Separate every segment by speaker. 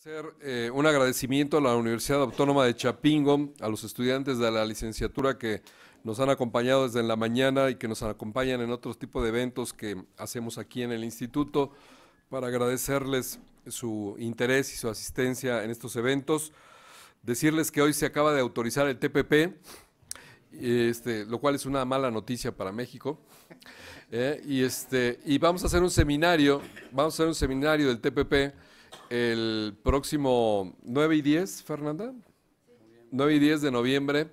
Speaker 1: Hacer eh, un agradecimiento a la Universidad Autónoma de Chapingo, a los estudiantes de la licenciatura que nos han acompañado desde la mañana y que nos acompañan en otros tipo de eventos que hacemos aquí en el instituto, para agradecerles su interés y su asistencia en estos eventos. Decirles que hoy se acaba de autorizar el TPP, este, lo cual es una mala noticia para México. Eh, y, este, y vamos a hacer un seminario, vamos a hacer un seminario del TPP el próximo 9 y 10, Fernanda. 9 y 10 de noviembre,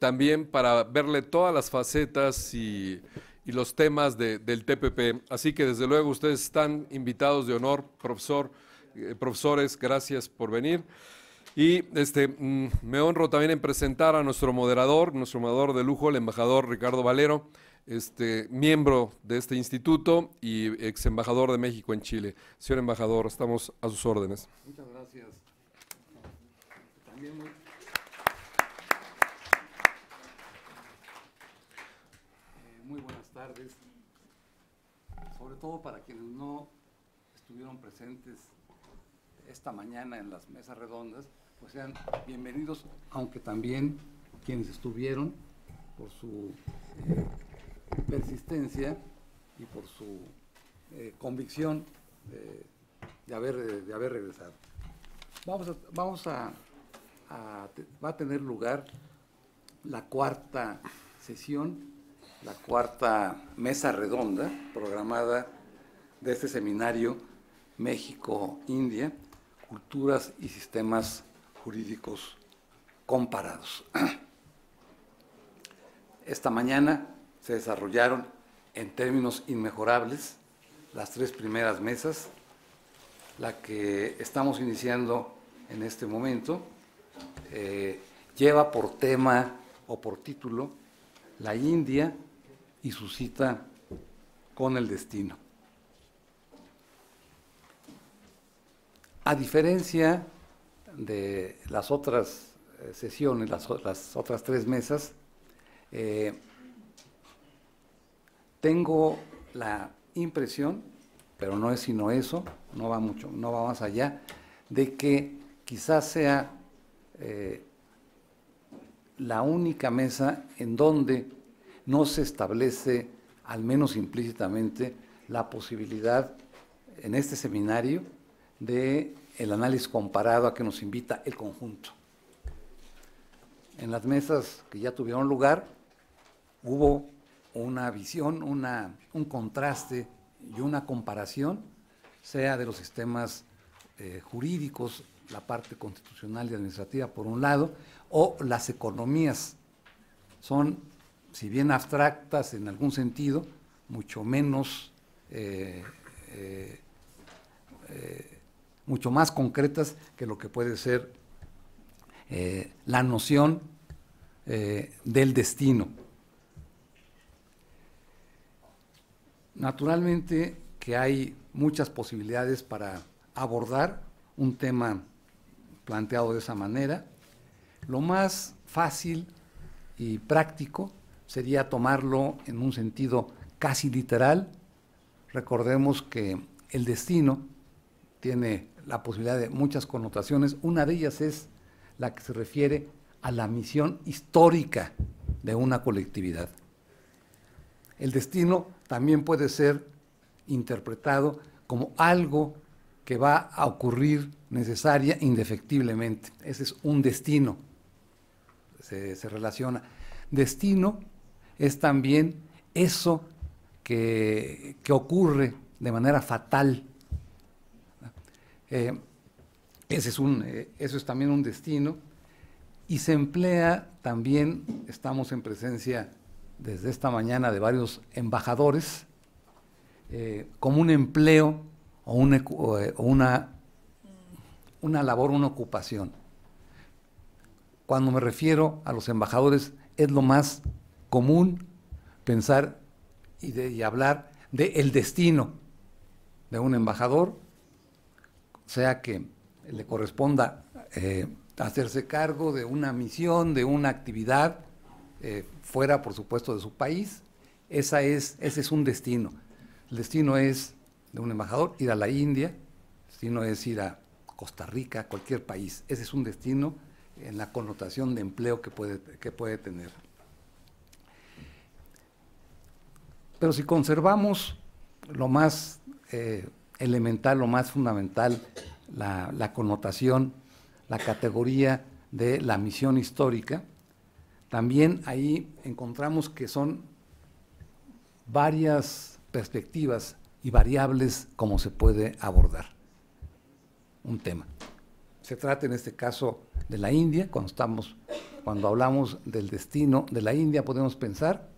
Speaker 1: también para verle todas las facetas y, los temas del TPP. Así que desde luego ustedes están invitados de honor, profesor, eh, profesores, gracias por venir. Y este, mm, me honro también en presentar a nuestro moderador, nuestro moderador de lujo, el embajador Ricardo Valero. Este, miembro de este instituto y ex embajador de México en Chile. Señor embajador, estamos a sus órdenes.
Speaker 2: Muchas gracias. Eh, muy... buenas tardes, sobre todo para quienes no estuvieron presentes esta mañana en las mesas redondas, pues sean bienvenidos, aunque también quienes estuvieron por su eh, persistencia y por su eh, convicción de, haber, de haber regresado. Vamos vamos a, va a tener lugar la cuarta sesión, la cuarta mesa redonda programada de este seminario México-India, culturas y sistemas jurídicos comparados. Esta mañana se desarrollaron en términos inmejorables las tres primeras mesas, la que estamos iniciando en este momento, eh, lleva por tema o por título la India y su cita con el destino. A diferencia de las otras eh, sesiones, las, otras tres mesas, eh, tengo la impresión, pero no es sino eso, no va mucho, no va más allá, de que quizás sea eh, la única mesa en donde no se establece, al menos implícitamente, la posibilidad en este seminario de el análisis comparado a que nos invita el conjunto. En las mesas que ya tuvieron lugar hubo una visión, un contraste y una comparación, sea de los sistemas eh, jurídicos, la parte constitucional y administrativa por un lado, o las economías. Son, si bien abstractas en algún sentido, mucho menos, eh, eh, mucho más concretas que lo que puede ser la noción del destino. Naturalmente que hay muchas posibilidades para abordar un tema planteado de esa manera. Lo más fácil y práctico sería tomarlo en un sentido casi literal. Recordemos que el destino tiene la posibilidad de muchas connotaciones. Una de ellas es la que se refiere a la misión histórica de una colectividad. El destino también puede ser interpretado como algo que va a ocurrir necesaria indefectiblemente. Ese es un destino. Se, relaciona. Destino es también eso que, ocurre de manera fatal. Eh, ese es un, eh, eso es también un destino. Y se emplea también, estamos en presencia desde esta mañana de varios embajadores eh, como un empleo eh, o, una, una labor, una ocupación. Cuando me refiero a los embajadores, es lo más común pensar y, hablar del destino de un embajador, sea que le corresponda eh, hacerse cargo de una misión, de una actividad, eh, fuera, por supuesto, de su país. Esa es, ese es un destino. El destino es de un embajador ir a la India, el destino es ir a Costa Rica, cualquier país. Ese es un destino en la connotación de empleo que puede, que puede tener. Pero si conservamos lo más eh, elemental, lo más fundamental, la, connotación, la categoría de la misión histórica, también ahí encontramos que son varias perspectivas y variables como se puede abordar un tema. Se trata en este caso de la India, cuando, cuando hablamos del destino de la India podemos pensar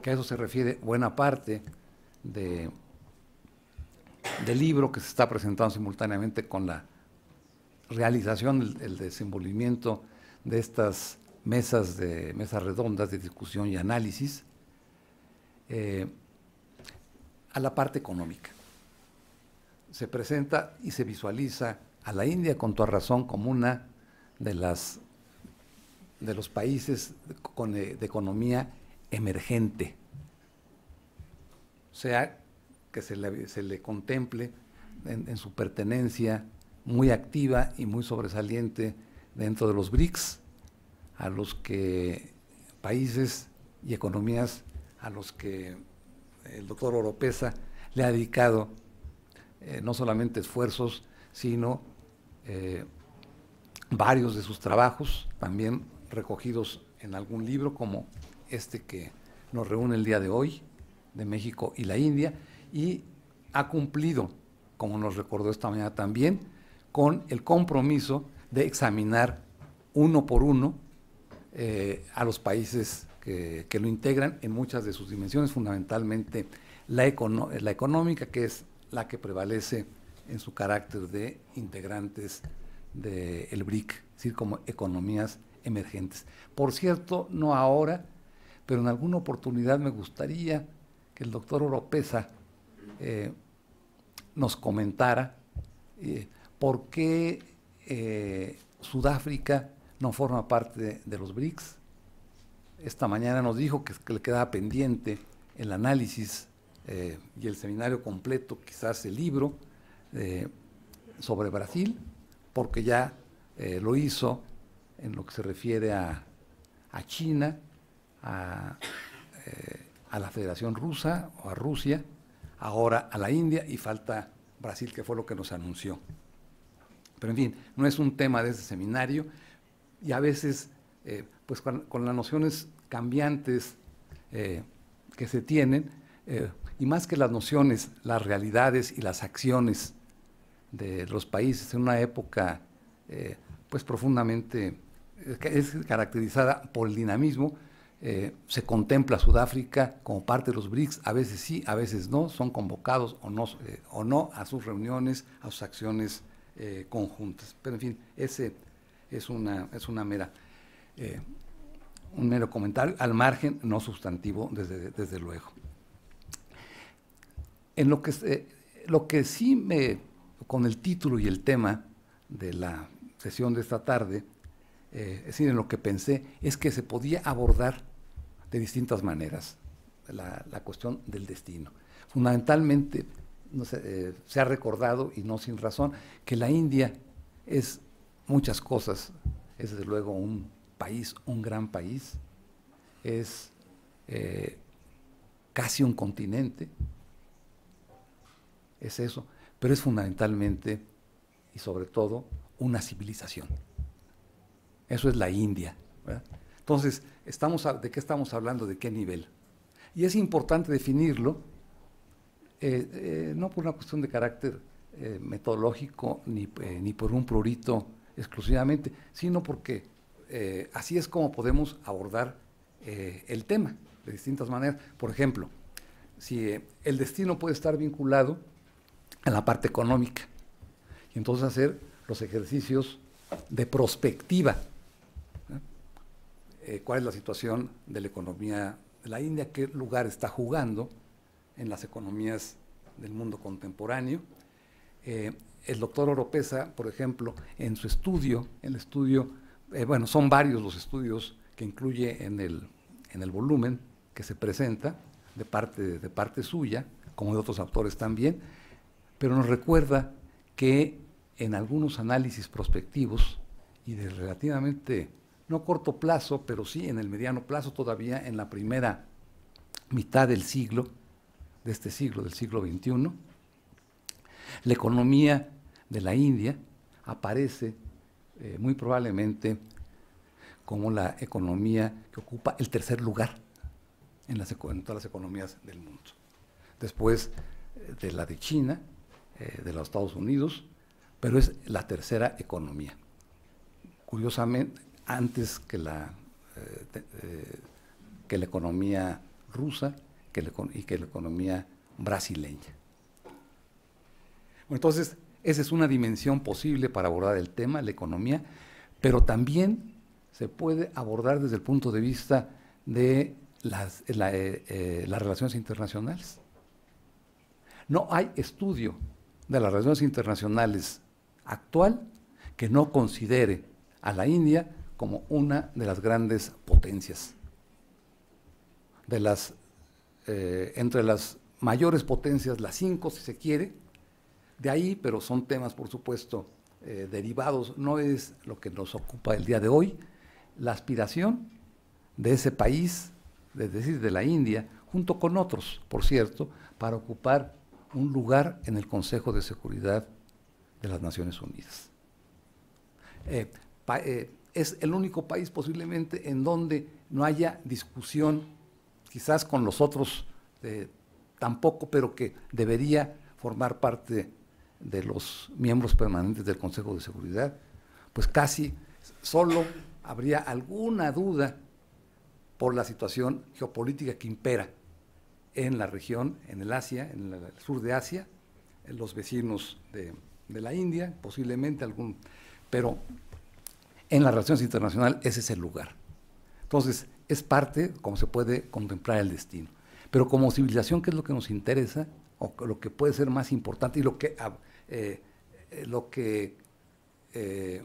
Speaker 2: que a eso se refiere buena parte de, del libro que se está presentando simultáneamente con la realización, el, el desenvolvimiento de estas mesas, de, mesas redondas de discusión y análisis, eh, a la parte económica. Se presenta y se visualiza a la India con toda razón como una de las de los países eh, de, economía emergente. O sea, que se le, contemple en, su pertenencia muy activa y muy sobresaliente dentro de los BRICS, a los que países y economías a los que el doctor Oropesa le ha dedicado eh, no solamente esfuerzos, sino eh, varios de sus trabajos, también recogidos en algún libro como este que nos reúne el día de hoy, de México y la India, y ha cumplido, como nos recordó esta mañana también, con el compromiso de examinar uno por uno eh, a los países que, lo integran en muchas de sus dimensiones, fundamentalmente la, la económica, que es la que prevalece en su carácter de integrantes del el BRIC, es decir, como economías emergentes. Por cierto, no ahora, pero en alguna oportunidad me gustaría que el doctor Oropesa eh, nos comentara eh, por qué Sudáfrica no forma parte de, los BRICS. Esta mañana nos dijo que, le quedaba pendiente el análisis eh, y el seminario completo, quizás el libro, eh, sobre Brasil, porque ya eh, lo hizo en lo que se refiere a, China, a, a la Federación Rusa o a Rusia, ahora a la India y falta Brasil, que fue lo que nos anunció. Pero en fin, no es un tema de ese seminario, y a veces eh, pues con, las nociones cambiantes eh, que se tienen, eh, y más que las nociones, las realidades y las acciones de los países en una época pues profundamente es caracterizada por el dinamismo, se contempla Sudáfrica como parte de los BRICS, a veces sí, a veces no, son convocados o no, o no a sus reuniones, a sus acciones conjuntas. Pero en fin, ese es una, es una mera, eh, un mero comentario al margen, no sustantivo, desde, desde luego. En lo que, lo que sí me, con el título y el tema de la sesión de esta tarde, eh, es en lo que pensé, es que se podía abordar de distintas maneras la, cuestión del destino. Fundamentalmente, no eh, se ha recordado, y no sin razón, que la India es muchas cosas. Es desde luego un país, un gran país. Es eh, casi un continente. Es eso. Pero es fundamentalmente y sobre todo una civilización. Eso es la India. Entonces, estamos ¿de qué estamos hablando? ¿De qué nivel? Y es importante definirlo, eh, eh, no por una cuestión de carácter metodológico ni, ni por un prurito exclusivamente, sino porque eh, así es como podemos abordar eh, el tema de distintas maneras. Por ejemplo, si eh, el destino puede estar vinculado a la parte económica, y entonces hacer los ejercicios de prospectiva. ¿Cuál es la situación de la economía de la India? ¿Qué lugar está jugando en las economías del mundo contemporáneo? el doctor Oropesa, por ejemplo, en su estudio, el estudio, eh, bueno, son varios los estudios que incluye en el, volumen que se presenta de parte, de parte suya, como de otros autores también, pero nos recuerda que en algunos análisis prospectivos y de relativamente, no corto plazo, pero sí en el mediano plazo, todavía en la primera mitad del siglo, de este siglo, del siglo XXI, la economía de la India aparece eh, muy probablemente como la economía que ocupa el tercer lugar en, todas las economías del mundo. Después eh, de la de China, eh, de los Estados Unidos, pero es la tercera economía. Curiosamente, antes que la, que la economía rusa que y que la economía brasileña. entonces, esa es una dimensión posible para abordar el tema, la economía, pero también se puede abordar desde el punto de vista de eh, eh, las, relaciones internacionales. No hay estudio de las relaciones internacionales actual que no considere a la India como una de las grandes potencias, de las, eh, entre las mayores potencias, las cinco si se quiere, de ahí, pero son temas, por supuesto, eh, derivados, no es lo que nos ocupa el día de hoy. La aspiración de ese país, es decir, de la India, junto con otros, por cierto, para ocupar un lugar en el Consejo de Seguridad de las Naciones Unidas. Eh, eh, es el único país posiblemente en donde no haya discusión, quizás con los otros tampoco, pero que debería formar parte de los miembros permanentes del Consejo de Seguridad, pues casi solo habría alguna duda por la situación geopolítica que impera en la región, en el Asia, en el sur de Asia, en los vecinos de, de la India, posiblemente algún, pero en las relaciones internacionales ese es el lugar. Entonces, es parte como se puede contemplar el destino. Pero como civilización, ¿qué es lo que nos interesa? lo que puede ser más importante y lo que, eh, eh, lo que eh,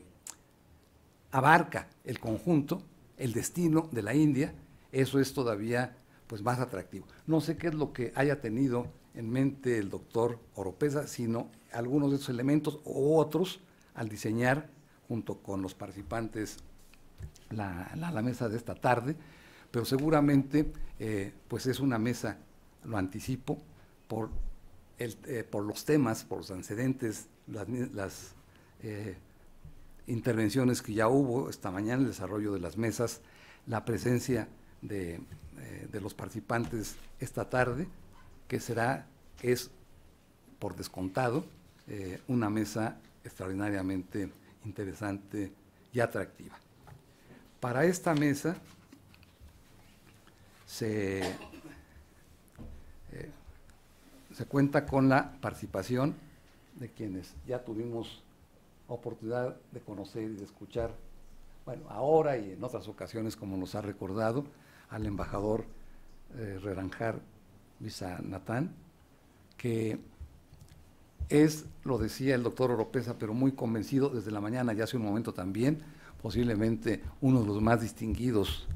Speaker 2: abarca el conjunto, el destino de la India, eso es todavía pues, más atractivo. No sé qué es lo que haya tenido en mente el doctor Oropesa, sino algunos de esos elementos u otros al diseñar junto con los participantes la, mesa de esta tarde, pero seguramente pues es una mesa, lo anticipo, por eh, por los temas, por los antecedentes, las, eh, intervenciones que ya hubo esta mañana, el desarrollo de las mesas, la presencia de, eh, los participantes esta tarde, que será, es por descontado, una mesa extraordinariamente interesante y atractiva. Para esta mesa se se cuenta con la participación de quienes ya tuvimos oportunidad de conocer y de escuchar, bueno, ahora y en otras ocasiones, como nos ha recordado, al embajador eh, Reranjar Vizanatán, que es, lo decía el doctor Oropesa, pero muy convencido desde la mañana y hace un momento también, posiblemente uno de los más distinguidos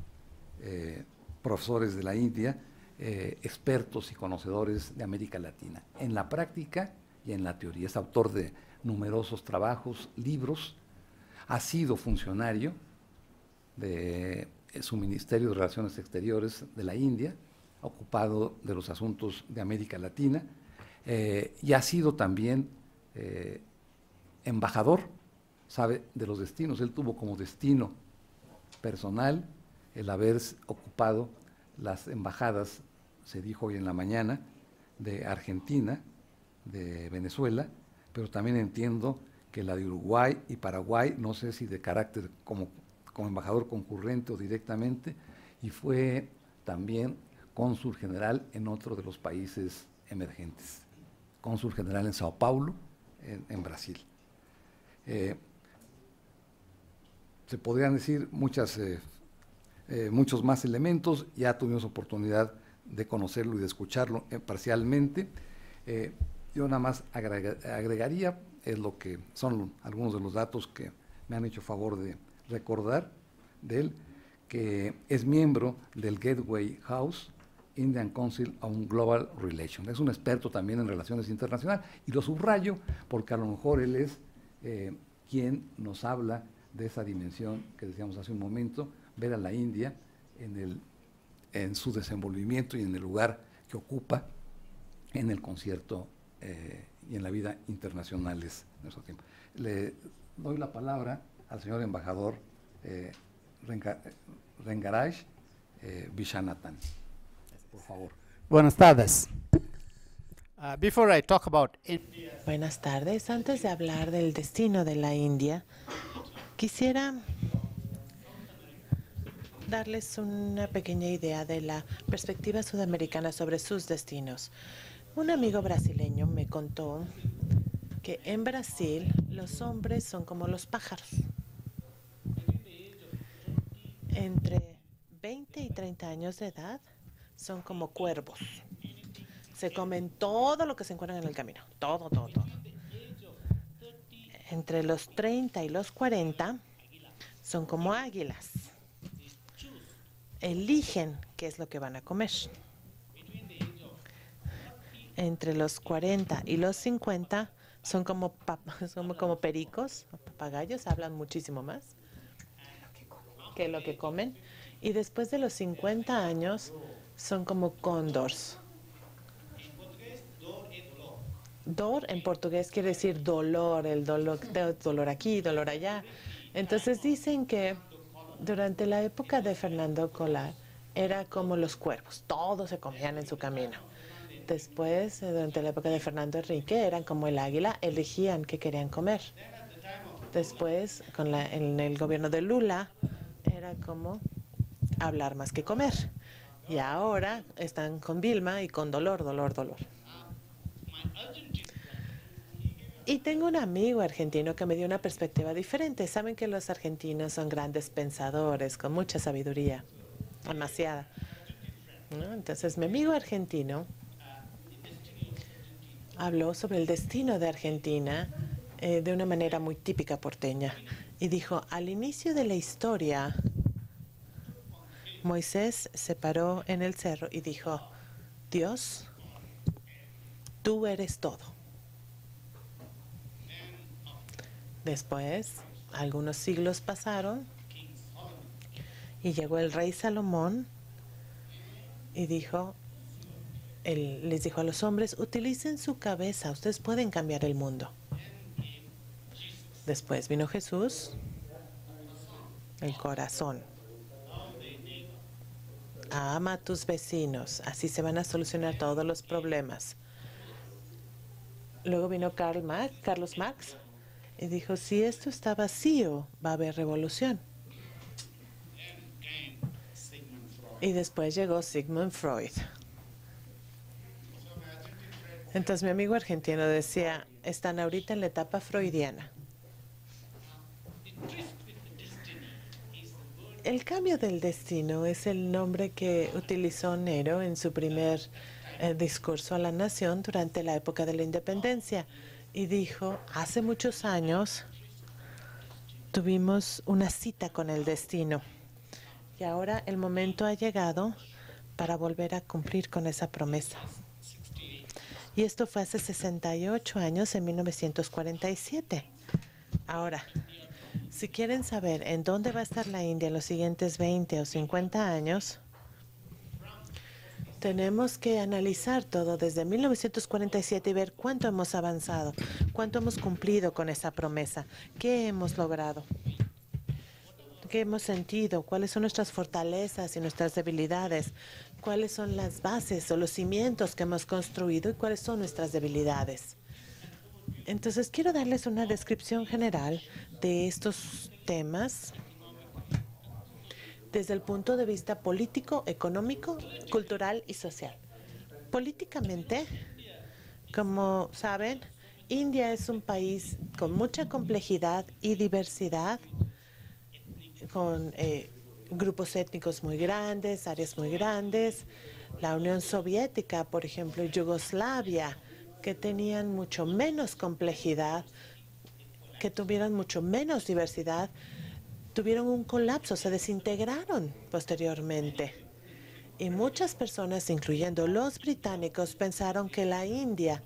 Speaker 2: eh, profesores de la India, eh, expertos y conocedores de América Latina, en la práctica y en la teoría. Es autor de numerosos trabajos, libros, ha sido funcionario de eh, su Ministerio de Relaciones Exteriores de la India, ocupado de los asuntos de América Latina eh, y ha sido también embajador, sabe, de los destinos. Él tuvo como destino personal el haber ocupado las embajadas, se dijo hoy en la mañana, de Argentina, de Venezuela, pero también entiendo que la de Uruguay y Paraguay, no sé si de carácter como, como embajador concurrente o directamente, y fue también cónsul general en otro de los países emergentes, cónsul general en Sao Paulo, en, Brasil. Eh, se podrían decir muchas eh, eh, muchos más elementos, ya tuvimos oportunidad de conocerlo y de escucharlo eh, parcialmente. Eh, yo nada más agregaría, es lo que son algunos de los datos que me han hecho favor de recordar de él, que es miembro del Gateway House Indian Council on Global Relations. Es un experto también en relaciones internacionales y lo subrayo porque a lo mejor él es quien nos habla de esa dimensión que decíamos hace un momento ver a la India en, el, en su desenvolvimiento y en el lugar que ocupa en el concierto eh, y en la vida internacionales de nuestro tiempo. Le doy la palabra al señor embajador eh, Rengaraj eh,
Speaker 3: Vishanathan. Por
Speaker 2: favor. Buenas tardes.
Speaker 3: Uh, Buenas tardes. Antes de hablar del destino de la India, quisiera darles una pequeña idea de la perspectiva sudamericana sobre sus destinos. Un amigo brasileño me contó que en Brasil los hombres son como los pájaros. Entre 20 y 30 años de edad son como cuervos. Se comen todo lo que se encuentran en el camino, todo, todo, todo. Entre los 30 y los 40 son como águilas eligen qué es lo que van a comer. Entre los 40 y los 50 son como, como pericos, papagayos, hablan muchísimo más que lo que comen. Y después de los 50 años son como cóndors. Dor en portugués quiere decir dolor, el dolor, dolor aquí, dolor allá. Entonces dicen que durante la época de Fernando Collar, era como los cuervos, todos se comían en su camino. Después, eh, durante la época de Fernando Enrique, eran como el águila, elegían qué querían comer. Después, con en el gobierno de Lula, era como hablar más que comer. Y ahora están con Vilma y con dolor, dolor, dolor. Ah, y tengo un amigo argentino que me dio una perspectiva diferente. Saben que los argentinos son grandes pensadores, con mucha sabiduría, demasiada. Entonces, mi amigo argentino habló sobre el destino de Argentina eh, de una manera muy típica porteña. Y dijo, al inicio de la historia, Moisés se paró en el cerro y dijo, Dios, tú eres todo. Después, algunos siglos pasaron y llegó el rey Salomón y dijo, él les dijo a los hombres, utilicen su cabeza, ustedes pueden cambiar el mundo. Después vino Jesús, el corazón. Ama a tus vecinos, así se van a solucionar todos los problemas. Luego vino Karl Carlos Marx y dijo, si esto está vacío, va a haber revolución. Y después llegó Sigmund Freud. Entonces mi amigo argentino decía, están ahorita en la etapa freudiana. El cambio del destino es el nombre que utilizó Nero en su primer eh, discurso a la nación durante la época de la independencia y dijo, hace muchos años tuvimos una cita con el destino y ahora el momento ha llegado para volver a cumplir con esa promesa. Y esto fue hace 68 años, en 1947. Ahora, si quieren saber en dónde va a estar la India en los siguientes 20 o 50 años, tenemos que analizar todo desde 1947 y ver cuánto hemos avanzado, cuánto hemos cumplido con esa promesa, qué hemos logrado, qué hemos sentido, cuáles son nuestras fortalezas y nuestras debilidades, cuáles son las bases o los cimientos que hemos construido y cuáles son nuestras debilidades. Entonces, quiero darles una descripción general de estos temas desde el punto de vista político, económico, cultural y social. Políticamente, como saben, India es un país con mucha complejidad y diversidad, con eh, grupos étnicos muy grandes, áreas muy grandes. La Unión Soviética, por ejemplo, Yugoslavia, que tenían mucho menos complejidad, que tuvieron mucho menos diversidad tuvieron un colapso, se desintegraron posteriormente. Y muchas personas, incluyendo los británicos, pensaron que la India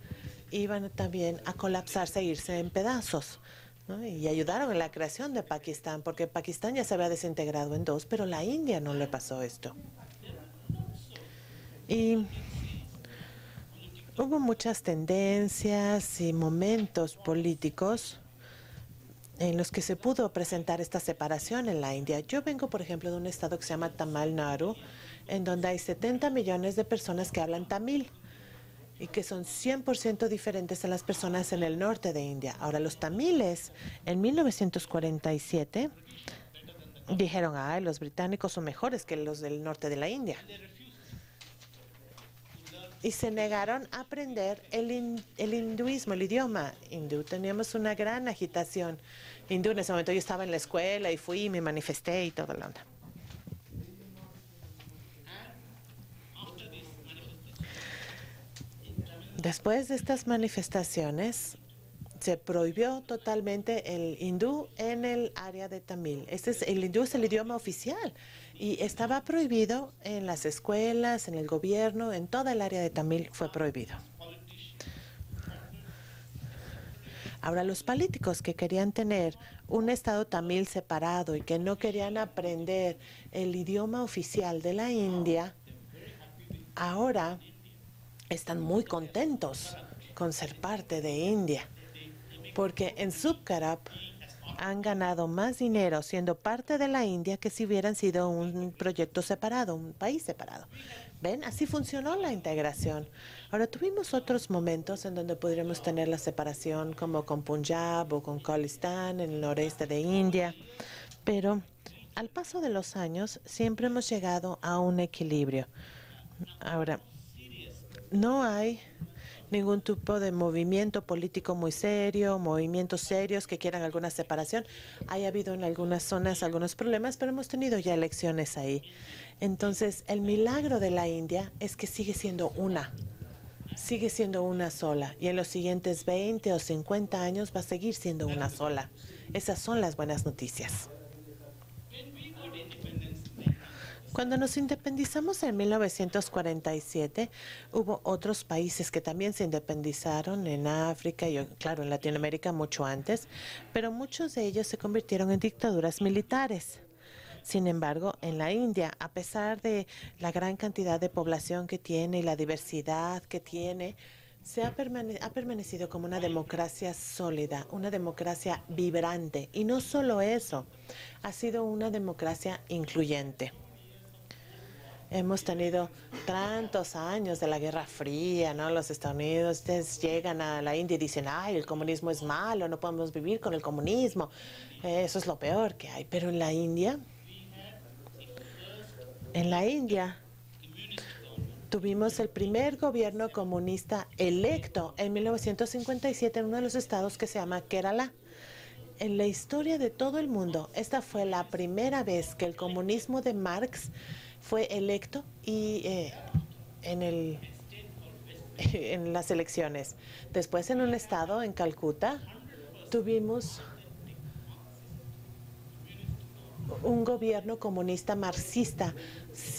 Speaker 3: iba también a colapsarse e irse en pedazos. Y ayudaron en la creación de Pakistán, porque Pakistán ya se había desintegrado en dos, pero la India no le pasó esto. Y hubo muchas tendencias y momentos políticos en los que se pudo presentar esta separación en la India. Yo vengo, por ejemplo, de un estado que se llama Tamil Nadu, en donde hay 70 millones de personas que hablan tamil y que son 100% diferentes a las personas en el norte de India. Ahora, los tamiles en 1947 dijeron, ah, los británicos son mejores que los del norte de la India y se negaron a aprender el, el hinduismo, el idioma hindú. Teníamos una gran agitación hindú. En ese momento yo estaba en la escuela y fui y me manifesté y todo la onda. Después de estas manifestaciones, se prohibió totalmente el hindú en el área de Tamil. Este es, el hindú es el idioma oficial y estaba prohibido en las escuelas, en el gobierno, en toda el área de Tamil fue prohibido. Ahora, los políticos que querían tener un Estado tamil separado y que no querían aprender el idioma oficial de la India, ahora están muy contentos con ser parte de India, porque en Subcarap, han ganado más dinero siendo parte de la India que si hubieran sido un proyecto separado, un país separado. ¿Ven? Así funcionó la integración. Ahora, tuvimos otros momentos en donde podríamos tener la separación, como con Punjab o con Khalistan en el noreste de India, pero al paso de los años siempre hemos llegado a un equilibrio. Ahora, no hay ningún tipo de movimiento político muy serio, movimientos serios que quieran alguna separación. Hay habido en algunas zonas algunos problemas, pero hemos tenido ya elecciones ahí. Entonces, el milagro de la India es que sigue siendo una, sigue siendo una sola, y en los siguientes 20 o 50 años va a seguir siendo una sola. Esas son las buenas noticias. Cuando nos independizamos en 1947, hubo otros países que también se independizaron en África y, claro, en Latinoamérica mucho antes, pero muchos de ellos se convirtieron en dictaduras militares. Sin embargo, en la India, a pesar de la gran cantidad de población que tiene y la diversidad que tiene, se ha, ha, permanecido como una democracia sólida, una democracia vibrante. Y no solo eso, ha sido una democracia incluyente. Hemos tenido tantos años de la Guerra Fría, ¿no? Los Estados Unidos llegan a la India y dicen, ay, el comunismo es malo, no podemos vivir con el comunismo. Eh, eso es lo peor que hay. Pero en la India, en la India, tuvimos el primer gobierno comunista electo en 1957 en uno de los estados que se llama Kerala. En la historia de todo el mundo, esta fue la primera vez que el comunismo de Marx fue electo y eh, en, en las elecciones. Después en un estado, en Calcuta, tuvimos un gobierno comunista marxista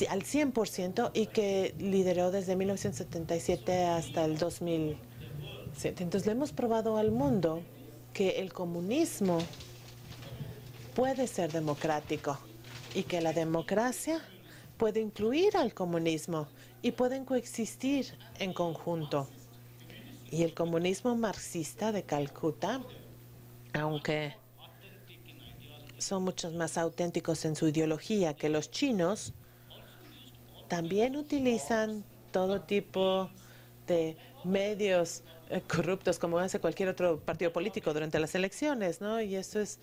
Speaker 3: al 100% y que lideró desde 1977 hasta el 2007. Entonces le hemos probado al mundo que el comunismo puede ser democrático y que la democracia puede incluir al comunismo y pueden coexistir en conjunto. Y el comunismo marxista de Calcuta, aunque son muchos más auténticos en su ideología que los chinos, también utilizan todo tipo de medios eh, corruptos como hace cualquier otro partido político durante las elecciones, ¿no? Y eso es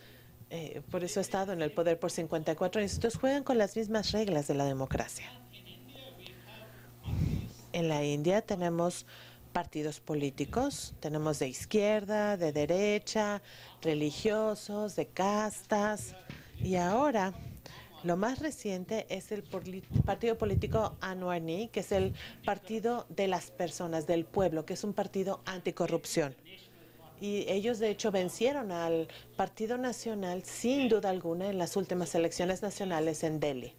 Speaker 3: eh, por eso ha estado en el poder por 54 años. Entonces juegan con las mismas reglas de la democracia. En la India tenemos partidos políticos, tenemos de izquierda, de derecha, religiosos, de castas. Y ahora lo más reciente es el partido político Anuani, que es el partido de las personas, del pueblo, que es un partido anticorrupción y ellos de hecho vencieron al Partido Nacional sin duda alguna en las últimas elecciones nacionales en Delhi.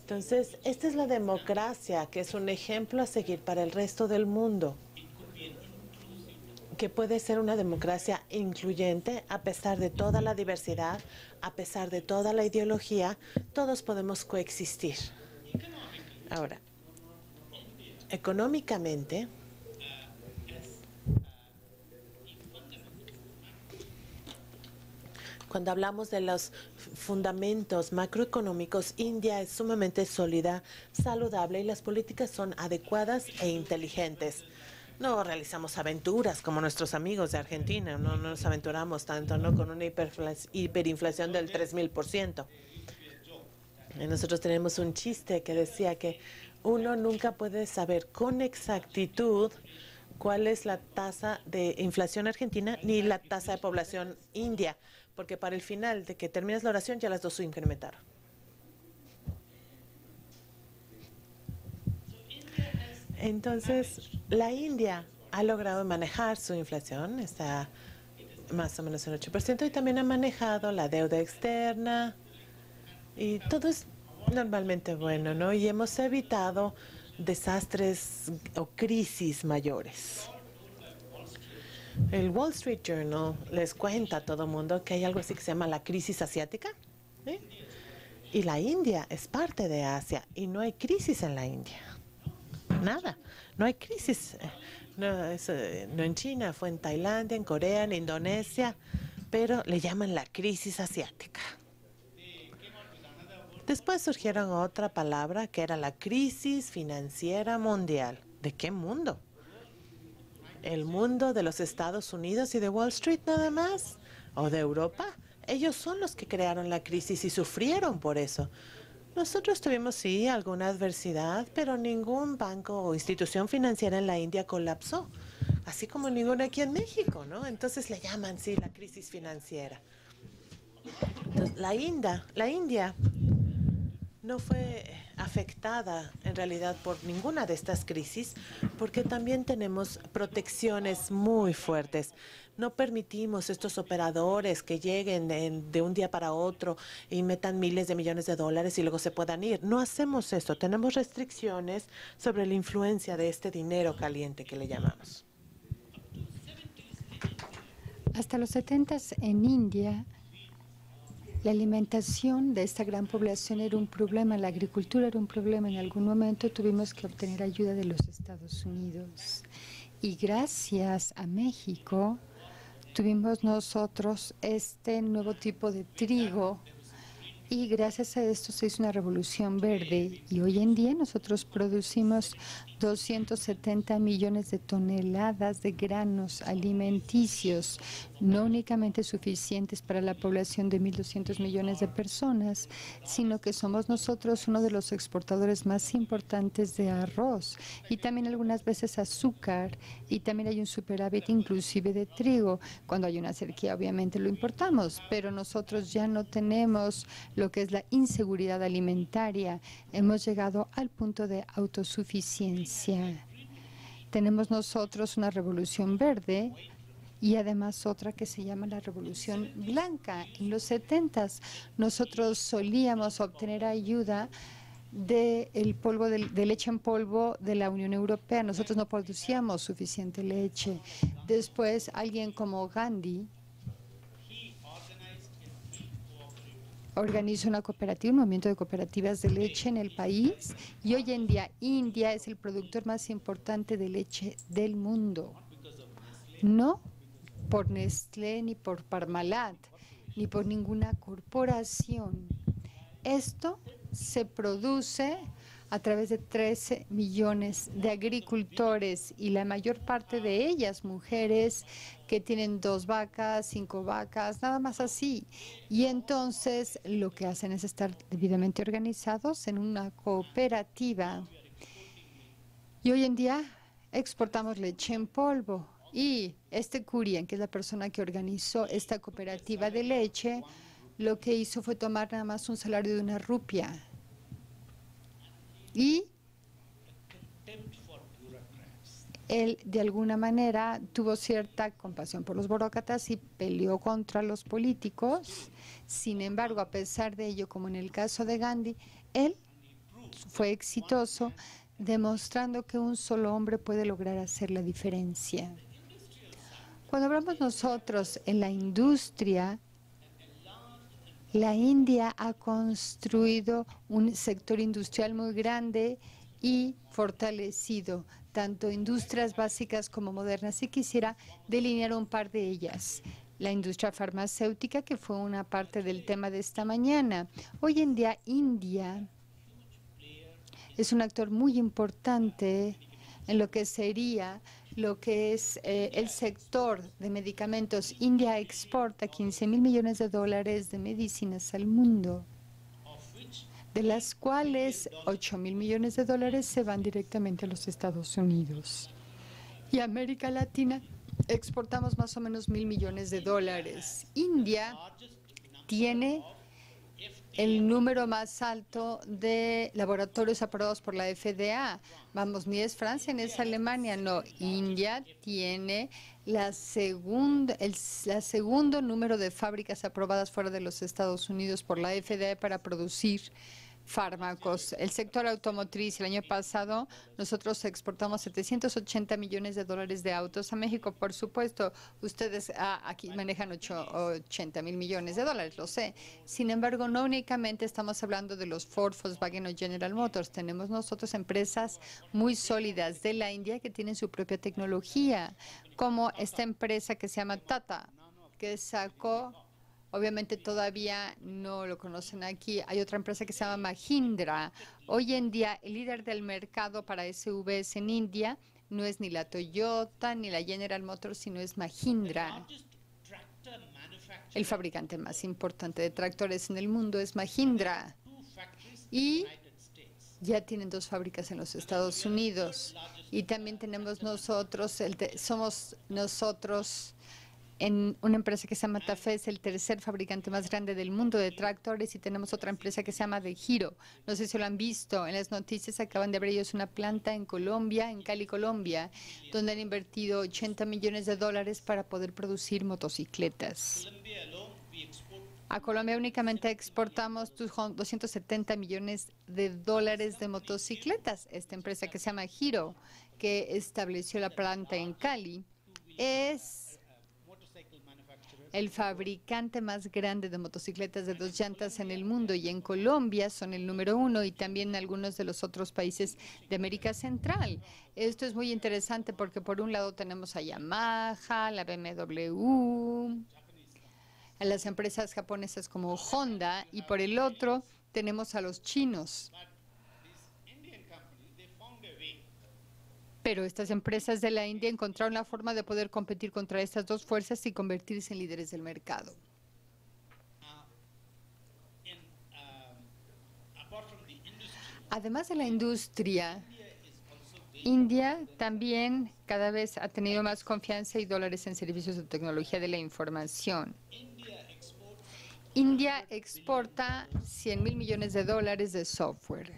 Speaker 3: Entonces, esta es la democracia que es un ejemplo a seguir para el resto del mundo, que puede ser una democracia incluyente a pesar de toda la diversidad, a pesar de toda la ideología, todos podemos coexistir. Ahora, económicamente, Cuando hablamos de los fundamentos macroeconómicos, India es sumamente sólida, saludable y las políticas son adecuadas e inteligentes. No realizamos aventuras como nuestros amigos de Argentina, no, nos aventuramos tanto con una hiperinflación del 3000%. nosotros tenemos un chiste que decía que uno nunca puede saber con exactitud cuál es la tasa de inflación argentina ni la tasa de población india porque para el final de que termines la oración ya las dos se incrementaron. Entonces, la India ha logrado manejar su inflación, está más o menos en 8%, y también ha manejado la deuda externa, y todo es normalmente bueno, ¿no? Y hemos evitado desastres o crisis mayores. El Wall Street Journal les cuenta a todo mundo que hay algo así que se llama la crisis asiática. ¿eh? Y la India es parte de Asia y no hay crisis en la India. Nada, no hay crisis. Eh, no en China, fue en Tailandia, en Corea, en Indonesia, pero le llaman la crisis asiática. Después surgieron otra palabra que era la crisis financiera mundial. ¿De qué mundo? el mundo de los Estados Unidos y de Wall Street nada más, o de Europa. Ellos son los que crearon la crisis y sufrieron por eso. Nosotros tuvimos, sí, alguna adversidad, pero ningún banco o institución financiera en la India colapsó, así como ninguna aquí en México, ¿no? Entonces le llaman, sí, la crisis financiera. la, India, la India no fue afectada en realidad por ninguna de estas crisis porque también tenemos protecciones muy fuertes. No permitimos estos operadores que lleguen de un día para otro y metan miles de millones de dólares y luego se puedan ir. No hacemos eso. Tenemos restricciones sobre la influencia de este dinero caliente que le llamamos.
Speaker 4: Hasta los 70 en India la alimentación de esta gran población era un problema, la agricultura era un problema. En algún momento tuvimos que obtener ayuda de los Estados Unidos. Y gracias a México tuvimos nosotros este nuevo tipo de trigo y gracias a esto se hizo una revolución verde y hoy en día nosotros producimos 270 millones de toneladas de granos alimenticios, no únicamente suficientes para la población de 1.200 millones de personas, sino que somos nosotros uno de los exportadores más importantes de arroz y también algunas veces azúcar y también hay un superávit inclusive de trigo. Cuando hay una sequía obviamente lo importamos, pero nosotros ya no tenemos lo que es la inseguridad alimentaria. Hemos llegado al punto de autosuficiencia. Tenemos nosotros una revolución verde y además otra que se llama la revolución blanca. En los 70 nosotros solíamos obtener ayuda polvo de, leche en polvo de la Unión Europea. Nosotros no producíamos suficiente leche. Después alguien como Gandhi organizo una cooperativa, un movimiento de cooperativas de leche en el país y hoy en día India es el productor más importante de leche del mundo. No por Nestlé, ni por Parmalat, ni por ninguna corporación. Esto se produce a través de 13 millones de agricultores y la mayor parte de ellas mujeres que tienen dos vacas, cinco vacas, nada más así. Y entonces lo que hacen es estar debidamente organizados en una cooperativa. Y hoy en día exportamos leche en polvo. Y este Curien, que es la persona que organizó esta cooperativa de leche, lo que hizo fue tomar nada más un salario de una rupia y él de alguna manera tuvo cierta compasión por los burócratas y peleó contra los políticos. Sin embargo, a pesar de ello, como en el caso de Gandhi, él fue exitoso demostrando que un solo hombre puede lograr hacer la diferencia. Cuando hablamos nosotros en la industria, la India ha construido un sector industrial muy grande y fortalecido, tanto industrias básicas como modernas, y quisiera delinear un par de ellas la industria farmacéutica, que fue una parte del tema de esta mañana. Hoy en día India es un actor muy importante en lo que sería lo que es eh, el sector de medicamentos. India exporta 15 mil millones de dólares de medicinas al mundo, de las cuales 8 mil millones de dólares se van directamente a los Estados Unidos. Y América Latina exportamos más o menos mil millones de dólares. India tiene el número más alto de laboratorios aprobados por la FDA. Vamos, ni es Francia ni es Alemania, no. India tiene la segunda, el segundo número de fábricas aprobadas fuera de los Estados Unidos por la FDA para producir fármacos. El sector automotriz, el año pasado nosotros exportamos 780 millones de dólares de autos a México. Por supuesto, ustedes ah, aquí manejan 80 mil millones de dólares, lo sé. Sin embargo, no únicamente estamos hablando de los Ford, Volkswagen o General Motors. Tenemos nosotros empresas muy sólidas de la India que tienen su propia tecnología, como esta empresa que se llama Tata, que sacó Obviamente todavía no lo conocen aquí. Hay otra empresa que se llama Mahindra. Hoy en día el líder del mercado para SUVs en India no es ni la Toyota ni la General Motors, sino es Mahindra. El fabricante más importante de tractores en el mundo es Mahindra. Y ya tienen dos fábricas en los Estados Unidos. Y también tenemos nosotros, somos nosotros en una empresa que se llama TAFE, es el tercer fabricante más grande del mundo de tractores y tenemos otra empresa que se llama De Giro. No sé si lo han visto en las noticias, acaban de abrir ellos una planta en Colombia, en Cali, Colombia, donde han invertido 80 millones de dólares para poder producir motocicletas. A Colombia únicamente exportamos 270 millones de dólares de motocicletas. Esta empresa que se llama Giro, que estableció la planta en Cali, es el fabricante más grande de motocicletas de dos llantas en el mundo y en Colombia son el número uno y también algunos de los otros países de América Central. Esto es muy interesante porque por un lado tenemos a Yamaha, la BMW, a las empresas japonesas como Honda y por el otro tenemos a los chinos pero estas empresas de la India encontraron la forma de poder competir contra estas dos fuerzas y convertirse en líderes del mercado. Además de la industria, India también cada vez ha tenido más confianza y dólares en servicios de tecnología de la información. India exporta 100 mil millones de dólares de software.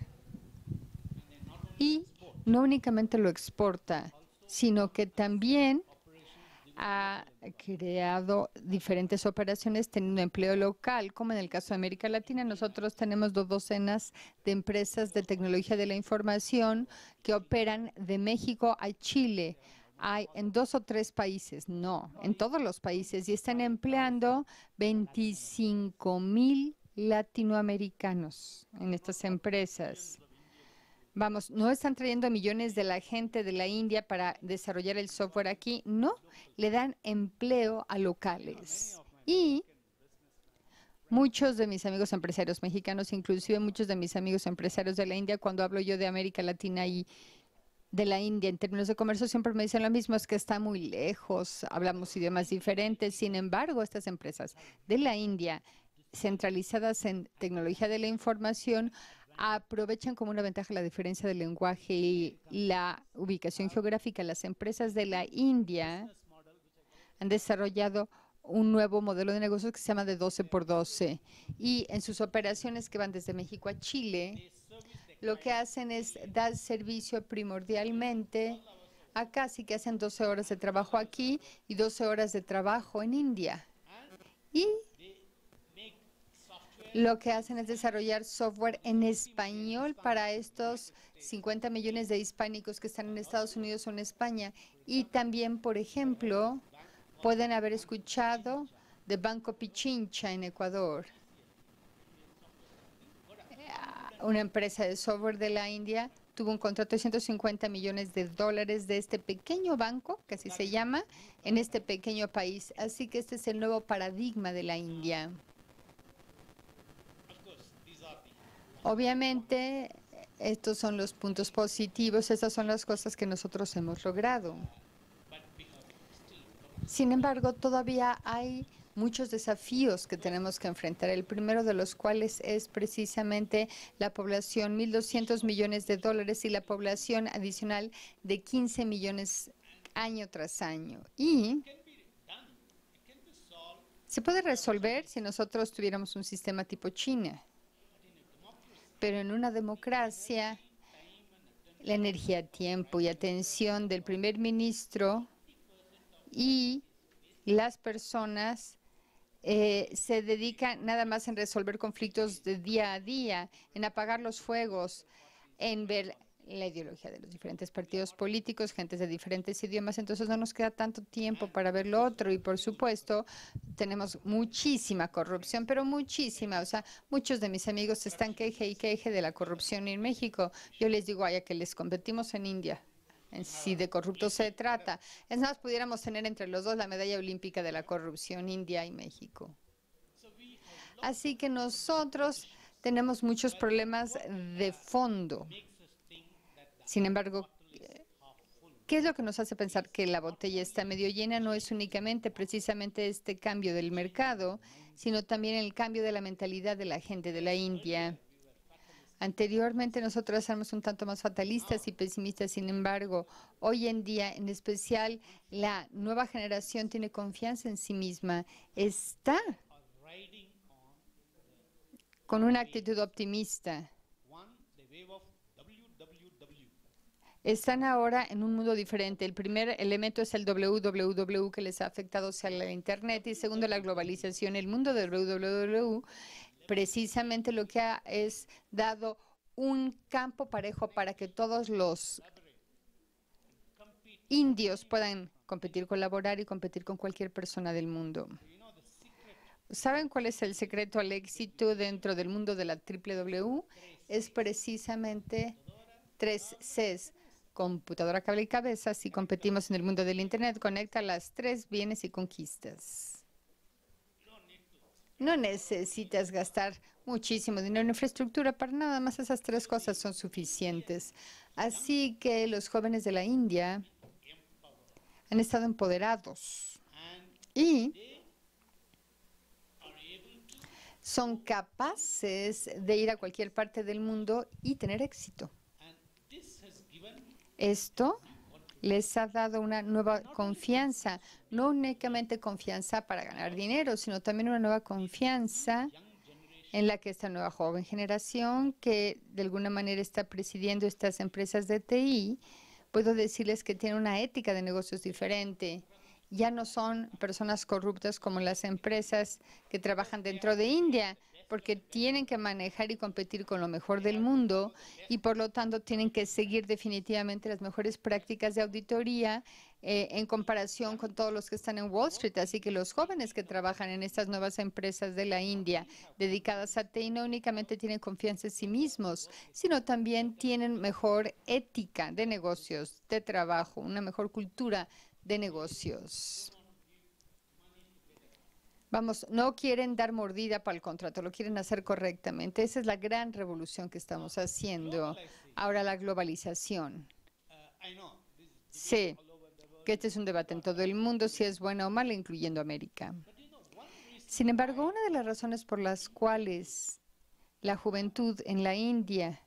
Speaker 4: Y no únicamente lo exporta, sino que también ha creado diferentes operaciones teniendo empleo local, como en el caso de América Latina. Nosotros tenemos dos docenas de empresas de tecnología de la información que operan de México a Chile. Hay en dos o tres países, no, en todos los países, y están empleando 25 mil latinoamericanos en estas empresas. Vamos, no están trayendo millones de la gente de la India para desarrollar el software aquí, no, le dan empleo a locales. Y muchos de mis amigos empresarios mexicanos, inclusive muchos de mis amigos empresarios de la India, cuando hablo yo de América Latina y de la India en términos de comercio, siempre me dicen lo mismo, es que está muy lejos, hablamos idiomas diferentes, sin embargo, estas empresas de la India centralizadas en tecnología de la información aprovechan como una ventaja la diferencia del lenguaje y la ubicación geográfica. Las empresas de la India han desarrollado un nuevo modelo de negocios que se llama de 12 por 12 y en sus operaciones que van desde México a Chile, lo que hacen es dar servicio primordialmente a casi que hacen 12 horas de trabajo aquí y 12 horas de trabajo en India. Y lo que hacen es desarrollar software en español para estos 50 millones de hispánicos que están en Estados Unidos o en España. Y también, por ejemplo, pueden haber escuchado de Banco Pichincha en Ecuador, una empresa de software de la India tuvo un contrato de 150 millones de dólares de este pequeño banco, que así se llama, en este pequeño país. Así que este es el nuevo paradigma de la India. Obviamente, estos son los puntos positivos, estas son las cosas que nosotros hemos logrado. Sin embargo, todavía hay muchos desafíos que tenemos que enfrentar, el primero de los cuales es precisamente la población, 1.200 millones de dólares y la población adicional de 15 millones año tras año. Y se puede resolver si nosotros tuviéramos un sistema tipo China. Pero en una democracia, la energía, tiempo y atención del primer ministro y las personas eh, se dedican nada más en resolver conflictos de día a día, en apagar los fuegos, en ver la ideología de los diferentes partidos políticos, gentes de diferentes idiomas, entonces no nos queda tanto tiempo para ver lo otro y por supuesto tenemos muchísima corrupción, pero muchísima, o sea, muchos de mis amigos están queje y queje de la corrupción en México. Yo les digo, vaya que les competimos en India. En si de corrupto se trata. Es más, pudiéramos tener entre los dos la medalla olímpica de la corrupción India y México. Así que nosotros tenemos muchos problemas de fondo. Sin embargo, ¿Qué es lo que nos hace pensar que la botella está medio llena? No es únicamente precisamente este cambio del mercado, sino también el cambio de la mentalidad de la gente de la India. Anteriormente nosotros éramos un tanto más fatalistas y pesimistas, sin embargo, hoy en día, en especial, la nueva generación tiene confianza en sí misma, está con una actitud optimista están ahora en un mundo diferente. El primer elemento es el www que les ha afectado sea la Internet y segundo la globalización. El mundo del www precisamente lo que ha es dado un campo parejo para que todos los indios puedan competir, colaborar y competir con cualquier persona del mundo. ¿Saben cuál es el secreto al éxito dentro del mundo de la www? E? Es precisamente tres Cs, computadora cable y cabeza, si competimos en el mundo del Internet, conecta las tres bienes y conquistas. No necesitas gastar muchísimo dinero en infraestructura para nada más esas tres cosas son suficientes. Así que los jóvenes de la India han estado empoderados y son capaces de ir a cualquier parte del mundo y tener éxito. Esto les ha dado una nueva confianza, no únicamente confianza para ganar dinero, sino también una nueva confianza en la que esta nueva joven generación que de alguna manera está presidiendo estas empresas de TI, puedo decirles que tiene una ética de negocios diferente. Ya no son personas corruptas como las empresas que trabajan dentro de India, porque tienen que manejar y competir con lo mejor del mundo y por lo tanto tienen que seguir definitivamente las mejores prácticas de auditoría eh, en comparación con todos los que están en Wall Street. Así que los jóvenes que trabajan en estas nuevas empresas de la India dedicadas a TI no únicamente tienen confianza en sí mismos, sino también tienen mejor ética de negocios, de trabajo, una mejor cultura de negocios. Vamos, no quieren dar mordida para el contrato, lo quieren hacer correctamente. Esa es la gran revolución que estamos haciendo. Ahora la globalización. Uh, sé que este es un debate en todo el mundo, si es buena o mala, incluyendo América. Sin embargo, una de las razones por las cuales la juventud en la India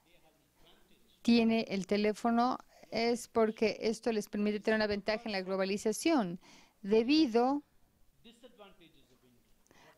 Speaker 4: tiene el teléfono es porque esto les permite tener una ventaja en la globalización, debido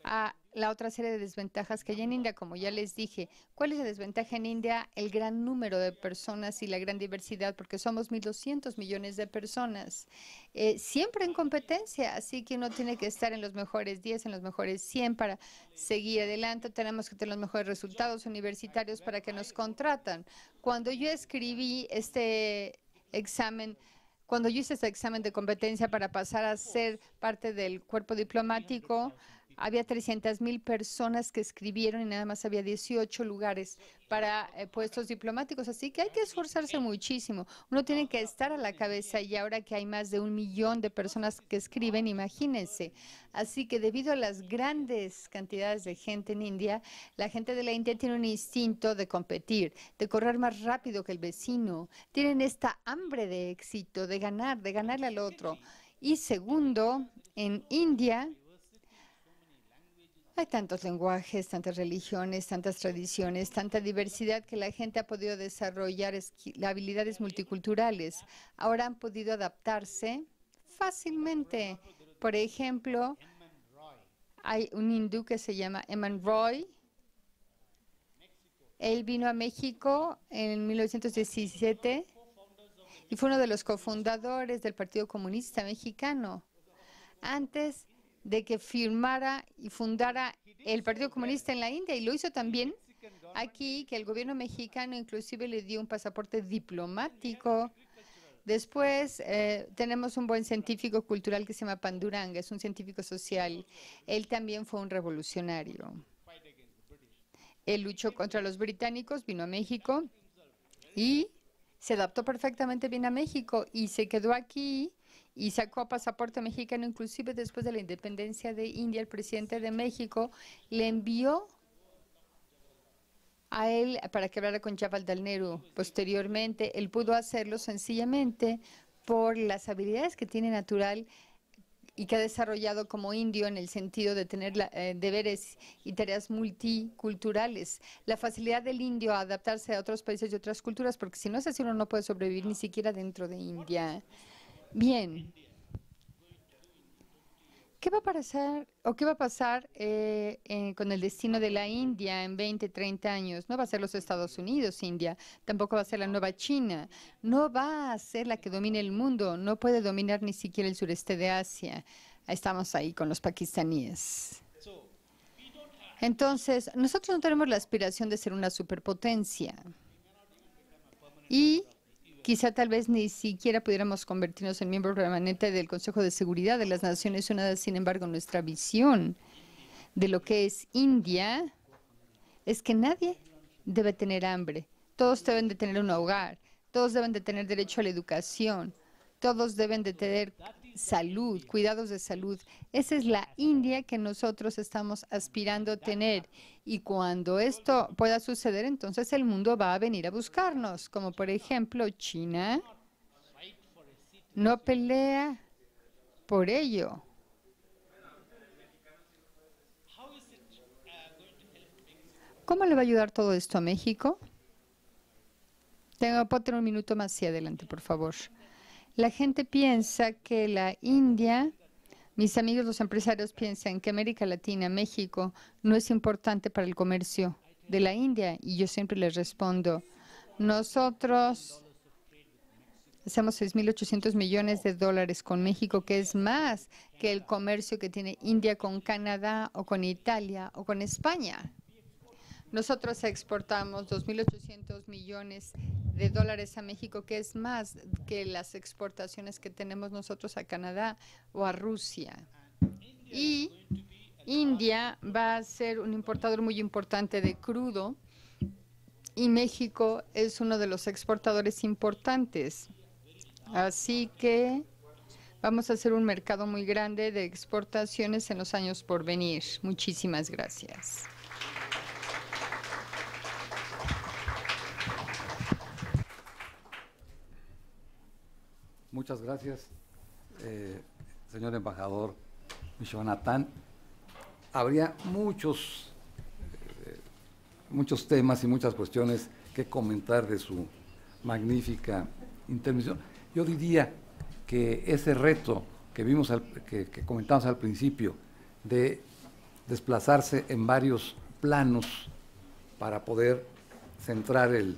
Speaker 4: a la otra serie de desventajas que hay en India, como ya les dije. ¿Cuál es la desventaja en India? El gran número de personas y la gran diversidad, porque somos 1.200 millones de personas, eh, siempre en competencia, así que uno tiene que estar en los mejores 10, en los mejores 100 para seguir adelante. Tenemos que tener los mejores resultados universitarios para que nos contratan. Cuando yo escribí este examen, cuando yo hice este examen de competencia para pasar a ser parte del cuerpo diplomático, había 300 mil personas que escribieron y nada más había 18 lugares para eh, puestos diplomáticos, así que hay que esforzarse muchísimo. Uno tiene que estar a la cabeza y ahora que hay más de un millón de personas que escriben, imagínense. Así que debido a las grandes cantidades de gente en India, la gente de la India tiene un instinto de competir, de correr más rápido que el vecino. Tienen esta hambre de éxito, de ganar, de ganarle al otro. Y segundo, en India hay tantos lenguajes, tantas religiones, tantas tradiciones, tanta diversidad que la gente ha podido desarrollar habilidades multiculturales. Ahora han podido adaptarse fácilmente. Por ejemplo, hay un hindú que se llama Eman Roy. Él vino a México en 1917 y fue uno de los cofundadores del Partido Comunista Mexicano. Antes de que firmara y fundara el Partido Comunista en la India y lo hizo también aquí, que el gobierno mexicano inclusive le dio un pasaporte diplomático. Después eh, tenemos un buen científico cultural que se llama Panduranga, es un científico social. Él también fue un revolucionario. Él luchó contra los británicos, vino a México y se adaptó perfectamente bien a México y se quedó aquí y sacó pasaporte mexicano, inclusive después de la independencia de India, el presidente de México le envió a él para que hablara con Chaval Posteriormente, él pudo hacerlo sencillamente por las habilidades que tiene natural y que ha desarrollado como indio en el sentido de tener eh, deberes y tareas multiculturales. La facilidad del indio a adaptarse a otros países y otras culturas, porque si no es así, uno no puede sobrevivir ni siquiera dentro de India. Bien. ¿Qué va a pasar o qué va a pasar eh, eh, con el destino de la India en 20, 30 años? No va a ser los Estados Unidos, India, tampoco va a ser la nueva China, no va a ser la que domine el mundo, no puede dominar ni siquiera el sureste de Asia. Estamos ahí con los pakistaníes. Entonces, nosotros no tenemos la aspiración de ser una superpotencia. Y Quizá tal vez ni siquiera pudiéramos convertirnos en miembro permanente del Consejo de Seguridad de las Naciones Unidas. Sin embargo, nuestra visión de lo que es India es que nadie debe tener hambre. Todos deben de tener un hogar. Todos deben de tener derecho a la educación. Todos deben de tener salud, cuidados de salud. Esa es la India que nosotros estamos aspirando a tener. Y cuando esto pueda suceder, entonces el mundo va a venir a buscarnos, como por ejemplo China no pelea por ello. ¿Cómo le va a ayudar todo esto a México? Tengo, puedo tener un minuto más hacia adelante, por favor. La gente piensa que la India, mis amigos los empresarios piensan que América Latina, México, no es importante para el comercio de la India. Y yo siempre les respondo, nosotros hacemos 6.800 millones de dólares con México, que es más que el comercio que tiene India con Canadá o con Italia o con España. Nosotros exportamos 2.800 millones de dólares a México, que es más que las exportaciones que tenemos nosotros a Canadá o a Rusia. Y India va a ser un importador muy importante de crudo y México es uno de los exportadores importantes. Así que vamos a hacer un mercado muy grande de exportaciones en los años por venir. Muchísimas gracias.
Speaker 2: Muchas gracias, eh, señor embajador Jonathan. Habría muchos, eh, muchos temas y muchas cuestiones que comentar de su magnífica intervención. Yo diría que ese reto que vimos, que, comentamos al principio, de desplazarse en varios planos para poder centrar el,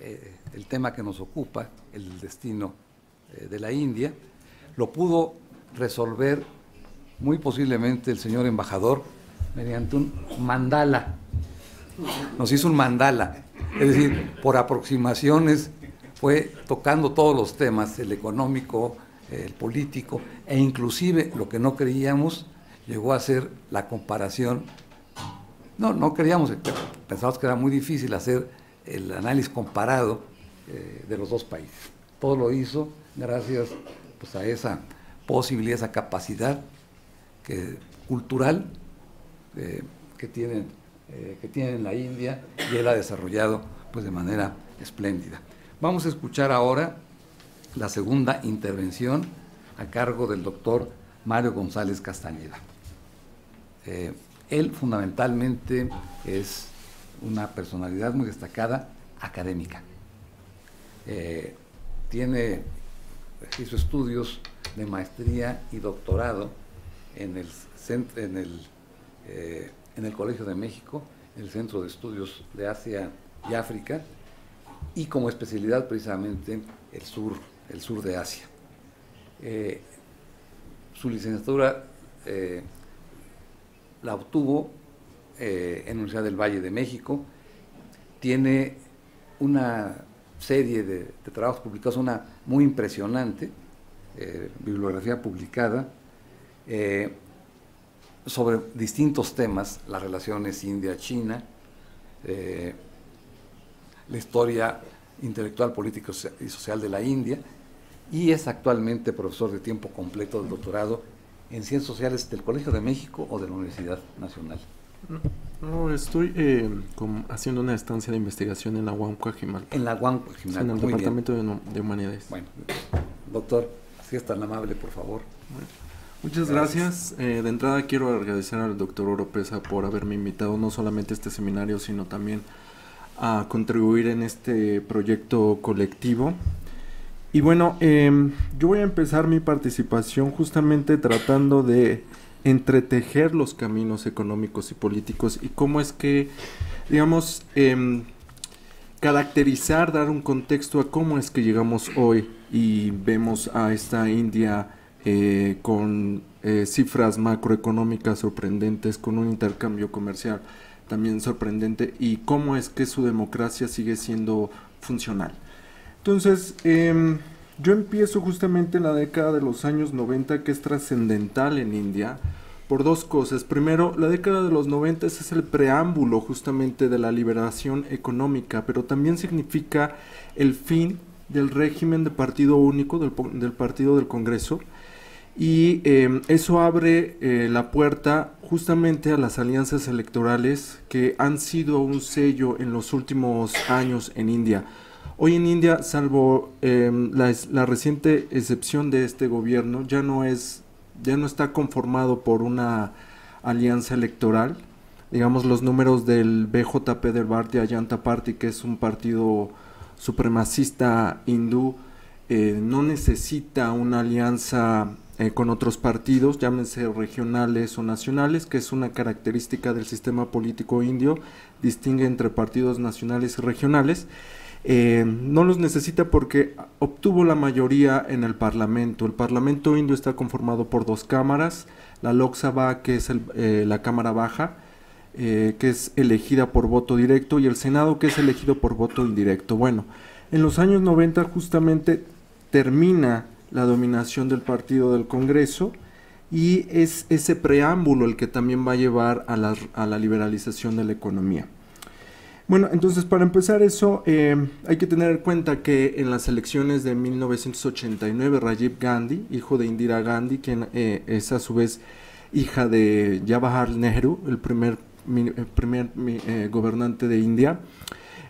Speaker 2: eh, el tema que nos ocupa, el destino eh, de la India, lo pudo resolver muy posiblemente el señor embajador mediante un mandala. Nos hizo un mandala, es decir, por aproximaciones fue tocando todos los temas, el económico, el político, e inclusive lo que no creíamos llegó a ser la comparación. No, no creíamos, eh, pensábamos que era muy difícil hacer el análisis comparado eh, de los dos países. Todo lo hizo gracias pues, a esa posibilidad, esa capacidad cultural eh, que, tienen, eh, que tienen la India y él ha desarrollado pues, de manera espléndida. Vamos a escuchar ahora la segunda intervención a cargo del doctor Mario González Castañeda. Eh, él fundamentalmente es una personalidad muy destacada académica. tiene hizo estudios de maestría y doctorado en el, en el, eh, en el Colegio de México, en el Centro de Estudios de Asia y África, y como especialidad precisamente el sur, el sur de Asia. Eh, su licenciatura eh, la obtuvo en la Universidad del Valle de México, tiene una serie de, trabajos publicados, una muy impresionante, eh, bibliografía publicada, eh, sobre distintos temas, las relaciones India-China, eh, la historia intelectual, política y social de la India, y es actualmente profesor de tiempo completo del doctorado en Ciencias Sociales del Colegio de México o de la Universidad Nacional.
Speaker 5: No, estoy eh, haciendo una estancia de investigación en la UAM Jimal. En la UAMCA En el Departamento de, Humanidades. Bueno,
Speaker 2: doctor, si es tan amable, por favor.
Speaker 5: muchas gracias. Eh, de entrada quiero agradecer al doctor Oropesa por haberme invitado no solamente a este seminario, sino también a contribuir en este proyecto colectivo. Y bueno, em, yo voy a empezar mi participación justamente tratando de entretejer los caminos económicos y políticos y cómo es que, digamos, em, caracterizar, dar un contexto a cómo es que llegamos hoy y vemos a esta India eh, con eh, cifras macroeconómicas sorprendentes, con un intercambio comercial también sorprendente y cómo es que su democracia sigue siendo funcional. Entonces, em, yo empiezo justamente en la década de los años 90 que es trascendental en India por dos cosas. Primero, la década de los 90 es el preámbulo justamente de la liberación económica, pero también significa el fin del régimen de partido único, del, partido del Congreso, y em, eso abre eh, la puerta justamente a las alianzas electorales que han sido un sello en los últimos años en India. Hoy en India, salvo em, la, reciente excepción de este gobierno, ya no es, ya no está conformado por una alianza electoral. Digamos los números del BJP del Bharatiya Janata Party, que es un partido supremacista hindú, eh, no necesita una alianza eh, con otros partidos, llámense regionales o nacionales, que es una característica del sistema político indio, distingue entre partidos nacionales y regionales. Eh, no los necesita porque obtuvo la mayoría en el Parlamento. El Parlamento indio está conformado por dos cámaras, la Lok Sabha, que es eh, la Cámara Baja, eh, que es elegida por voto directo, y el Senado, que es elegido por voto indirecto. Bueno, en los años 90 justamente termina la dominación del partido del Congreso y es ese preámbulo el que también va a llevar a la liberalización de la economía. Bueno, entonces para empezar eso, em, hay que tener en cuenta que en las elecciones de 1989, Rajiv Gandhi, hijo de Indira Gandhi, quien eh, es a su vez hija de Jawaharlal Nehru, el primer, primer eh, gobernante de India,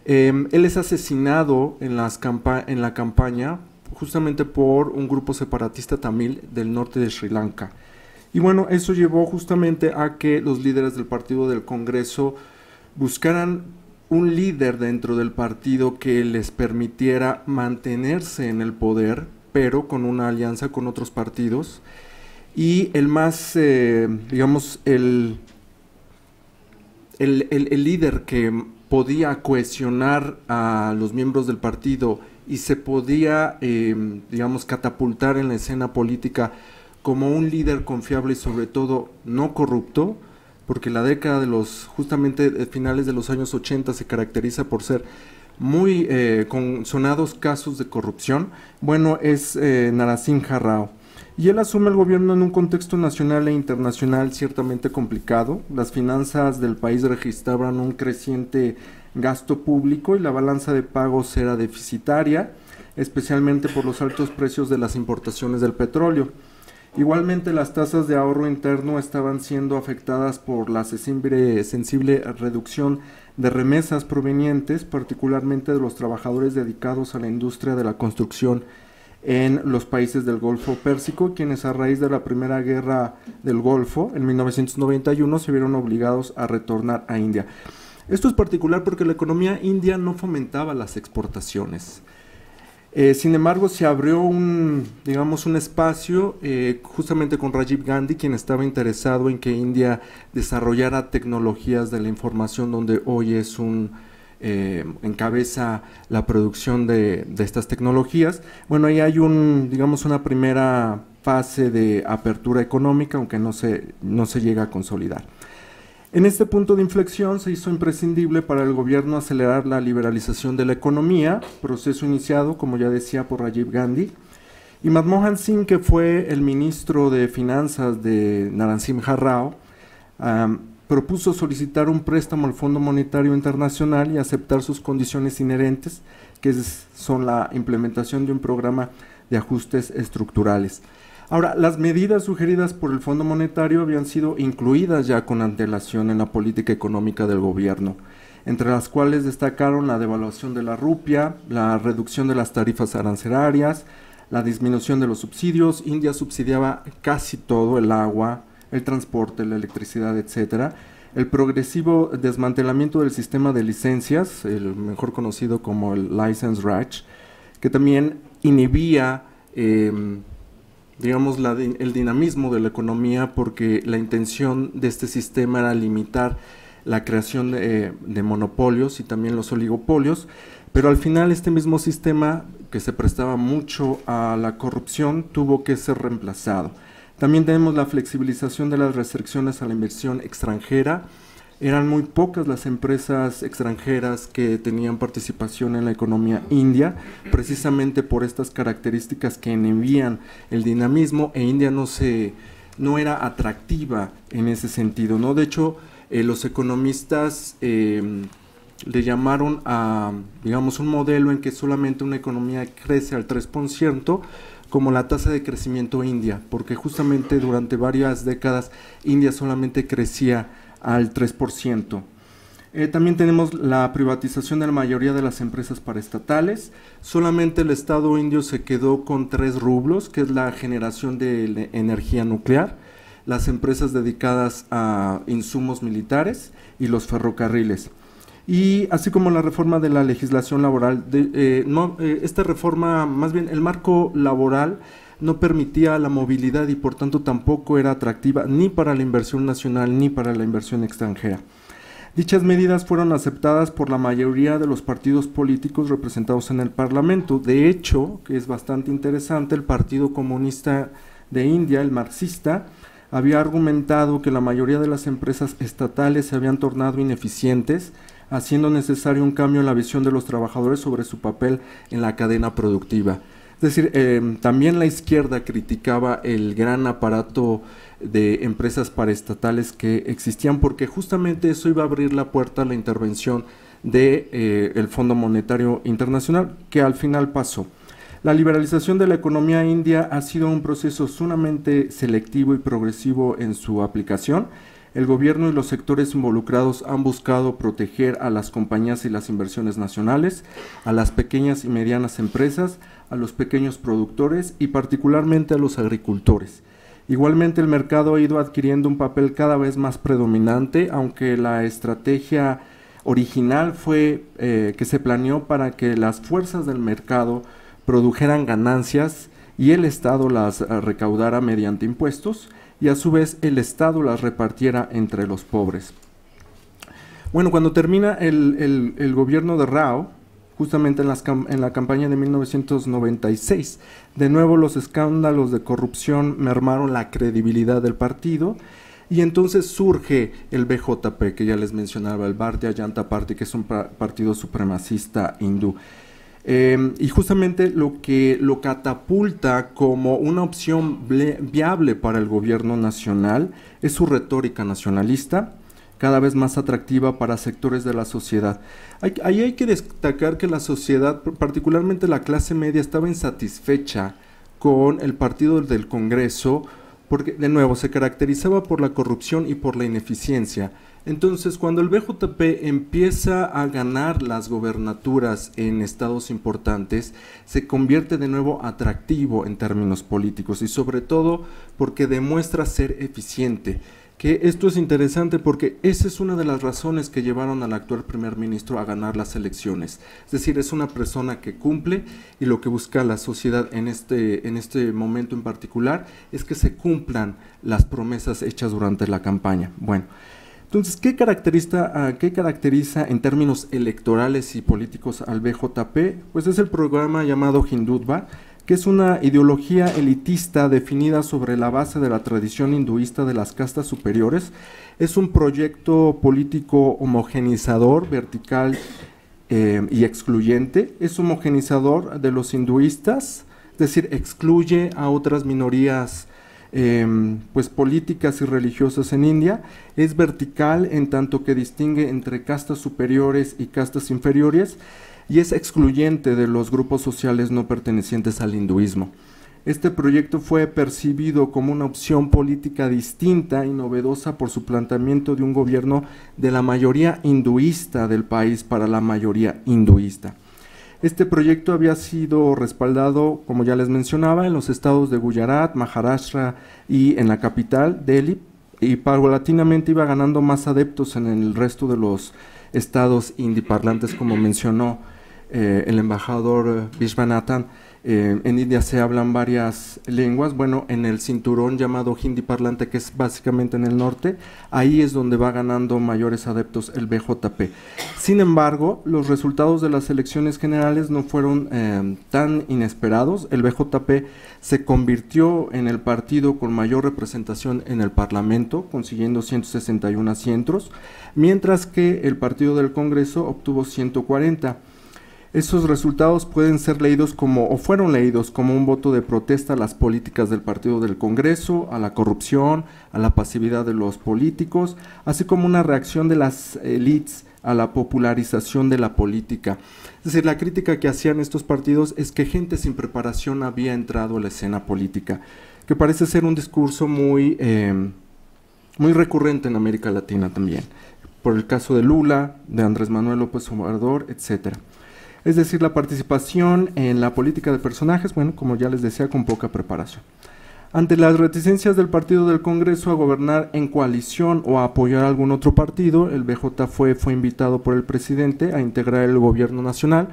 Speaker 5: em, él es asesinado en, las campa en la campaña justamente por un grupo separatista tamil del norte de Sri Lanka. Y bueno, eso llevó justamente a que los líderes del Partido del Congreso buscaran un líder dentro del partido que les permitiera mantenerse en el poder, pero con una alianza con otros partidos. Y el más, eh, digamos, el, el, líder que podía cohesionar a los miembros del partido y se podía, eh, digamos, catapultar en la escena política como un líder confiable y sobre todo no corrupto, porque la década de los, justamente eh, finales de los años 80 se caracteriza por ser muy eh, con sonados casos de corrupción, bueno, es eh, Narasimha Rao. Y él asume el gobierno en un contexto nacional e internacional ciertamente complicado. Las finanzas del país registraban un creciente gasto público y la balanza de pagos era deficitaria, especialmente por los altos precios de las importaciones del petróleo. Igualmente las tasas de ahorro interno estaban siendo afectadas por la sensible reducción de remesas provenientes particularmente de los trabajadores dedicados a la industria de la construcción en los países del Golfo Pérsico, quienes a raíz de la Primera Guerra del Golfo en 1991 se vieron obligados a retornar a India. Esto es particular porque la economía india no fomentaba las exportaciones. Eh, sin embargo, se abrió un, digamos, un espacio eh, justamente con Rajiv Gandhi, quien estaba interesado en que India desarrollara tecnologías de la información, donde hoy es un eh, encabeza la producción de, de, estas tecnologías. Bueno, ahí hay un, digamos, una primera fase de apertura económica, aunque no se, no se llega a consolidar. En este punto de inflexión se hizo imprescindible para el gobierno acelerar la liberalización de la economía, proceso iniciado, como ya decía, por Rajiv Gandhi. Y Madmohan Singh, que fue el ministro de Finanzas de Naranjim Harrao, propuso solicitar un préstamo al Fondo Monetario Internacional y aceptar sus condiciones inherentes, que son la implementación de un programa de ajustes estructurales. Ahora, las medidas sugeridas por el Fondo Monetario habían sido incluidas ya con antelación en la política económica del gobierno, entre las cuales destacaron la devaluación de la rupia, la reducción de las tarifas arancelarias, la disminución de los subsidios, India subsidiaba casi todo el agua, el transporte, la electricidad, etcétera, el progresivo desmantelamiento del sistema de licencias, el mejor conocido como el license ratch, que también inhibía em, digamos, el dinamismo de la economía porque la intención de este sistema era limitar la creación de, monopolios y también los oligopolios, pero al final este mismo sistema que se prestaba mucho a la corrupción tuvo que ser reemplazado. También tenemos la flexibilización de las restricciones a la inversión extranjera, eran muy pocas las empresas extranjeras que tenían participación en la economía india, precisamente por estas características que envían el dinamismo e India no se no era atractiva en ese sentido, ¿no? De hecho, eh, los economistas em, le llamaron a, digamos, un modelo en que solamente una economía crece al 3%, como la tasa de crecimiento india, porque justamente durante varias décadas India solamente crecía al 3%. Eh, también tenemos la privatización de la mayoría de las empresas paraestatales. Solamente el Estado indio se quedó con tres rublos, que es la generación de energía nuclear, las empresas dedicadas a insumos militares y los ferrocarriles. Y así como la reforma de la legislación laboral, eh, eh, esta reforma, más bien el marco laboral no permitía la movilidad y por tanto tampoco era atractiva ni para la inversión nacional ni para la inversión extranjera. Dichas medidas fueron aceptadas por la mayoría de los partidos políticos representados en el Parlamento. De hecho, que es bastante interesante, el Partido Comunista de India, el marxista, había argumentado que la mayoría de las empresas estatales se habían tornado ineficientes, haciendo necesario un cambio en la visión de los trabajadores sobre su papel en la cadena productiva. Es decir, em, también la izquierda criticaba el gran aparato de empresas paraestatales que existían porque justamente eso iba a abrir la puerta a la intervención del de, eh, el Fondo Monetario Internacional, que al final pasó. La liberalización de la economía india ha sido un proceso sumamente selectivo y progresivo en su aplicación. El gobierno y los sectores involucrados han buscado proteger a las compañías y las inversiones nacionales, a las pequeñas y medianas empresas, a los pequeños productores y particularmente a los agricultores. Igualmente el mercado ha ido adquiriendo un papel cada vez más predominante, aunque la estrategia original fue eh, que se planeó para que las fuerzas del mercado produjeran ganancias y el Estado las eh, recaudara mediante impuestos y a su vez el Estado las repartiera entre los pobres. Bueno, cuando termina el gobierno de Rao, justamente en, las la campaña de 1996. De nuevo los escándalos de corrupción mermaron la credibilidad del partido y entonces surge el BJP, que ya les mencionaba, el de Ayanta Party, que es un partido supremacista hindú. Em, y justamente lo que lo catapulta como una opción viable para el gobierno nacional es su retórica nacionalista cada vez más atractiva para sectores de la sociedad. ahí hay que destacar que la sociedad, particularmente la clase media, estaba insatisfecha con el partido del Congreso, porque de nuevo se caracterizaba por la corrupción y por la ineficiencia. Entonces, cuando el BJP empieza a ganar las gobernaturas en estados importantes, se convierte de nuevo atractivo en términos políticos y sobre todo porque demuestra ser eficiente que esto es interesante porque esa es una de las razones que llevaron al actual primer ministro a ganar las elecciones. Es decir, es una persona que cumple y lo que busca la sociedad en este, en este momento en particular es que se cumplan las promesas hechas durante la campaña. Bueno, entonces, ¿qué caracteriza, ah, ¿qué caracteriza en términos electorales y políticos al BJP? Pues es el programa llamado Hindutva que es una ideología elitista definida sobre la base de la tradición hinduista de las castas superiores, es un proyecto político homogenizador, vertical eh, y excluyente, es homogenizador de los hinduistas, es decir, excluye a otras minorías em, pues políticas y religiosas en India, es vertical en tanto que distingue entre castas superiores y castas inferiores, y es excluyente de los grupos sociales no pertenecientes al hinduismo. Este proyecto fue percibido como una opción política distinta y novedosa por su planteamiento de un gobierno de la mayoría hinduista del país para la mayoría hinduista. Este proyecto había sido respaldado, como ya les mencionaba, en los estados de Gujarat, Maharashtra y en la capital, Delhi, y paulatinamente iba ganando más adeptos en el resto de los estados indiparlantes, como mencionó eh, el embajador Vishwanathan, eh, en India se hablan varias lenguas. Bueno, en el cinturón llamado hindi parlante, que es básicamente en el norte, ahí es donde va ganando mayores adeptos el BJP. Sin embargo, los resultados de las elecciones generales no fueron eh, tan inesperados. El BJP se convirtió en el partido con mayor representación en el Parlamento, consiguiendo 161 asientos, mientras que el Partido del Congreso obtuvo 140 esos resultados pueden ser leídos como, o fueron leídos como un voto de protesta a las políticas del Partido del Congreso, a la corrupción, a la pasividad de los políticos, así como una reacción de las elites a la popularización de la política. Es decir, la crítica que hacían estos partidos es que gente sin preparación había entrado a la escena política, que parece ser un discurso muy, em, muy recurrente en América Latina también, por el caso de Lula, de Andrés Manuel López Obrador, etcétera. Es decir, la participación en la política de personajes, bueno, como ya les decía, con poca preparación. Ante las reticencias del partido del Congreso a gobernar en coalición o a apoyar algún otro partido, el BJ fue, fue invitado por el presidente a integrar el gobierno nacional.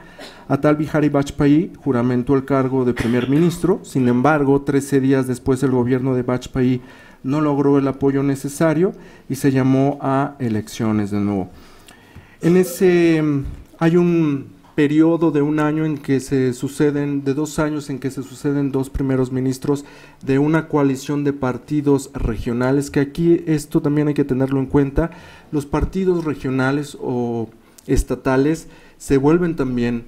Speaker 5: A Atal Bihari Vajpayee juramentó el cargo de primer ministro. Sin embargo, 13 días después el gobierno de Vajpayee no logró el apoyo necesario y se llamó a elecciones de nuevo. En ese hay un periodo de un año en que se suceden, de dos años en que se suceden dos primeros ministros de una coalición de partidos regionales, que aquí esto también hay que tenerlo en cuenta, los partidos regionales o estatales se vuelven también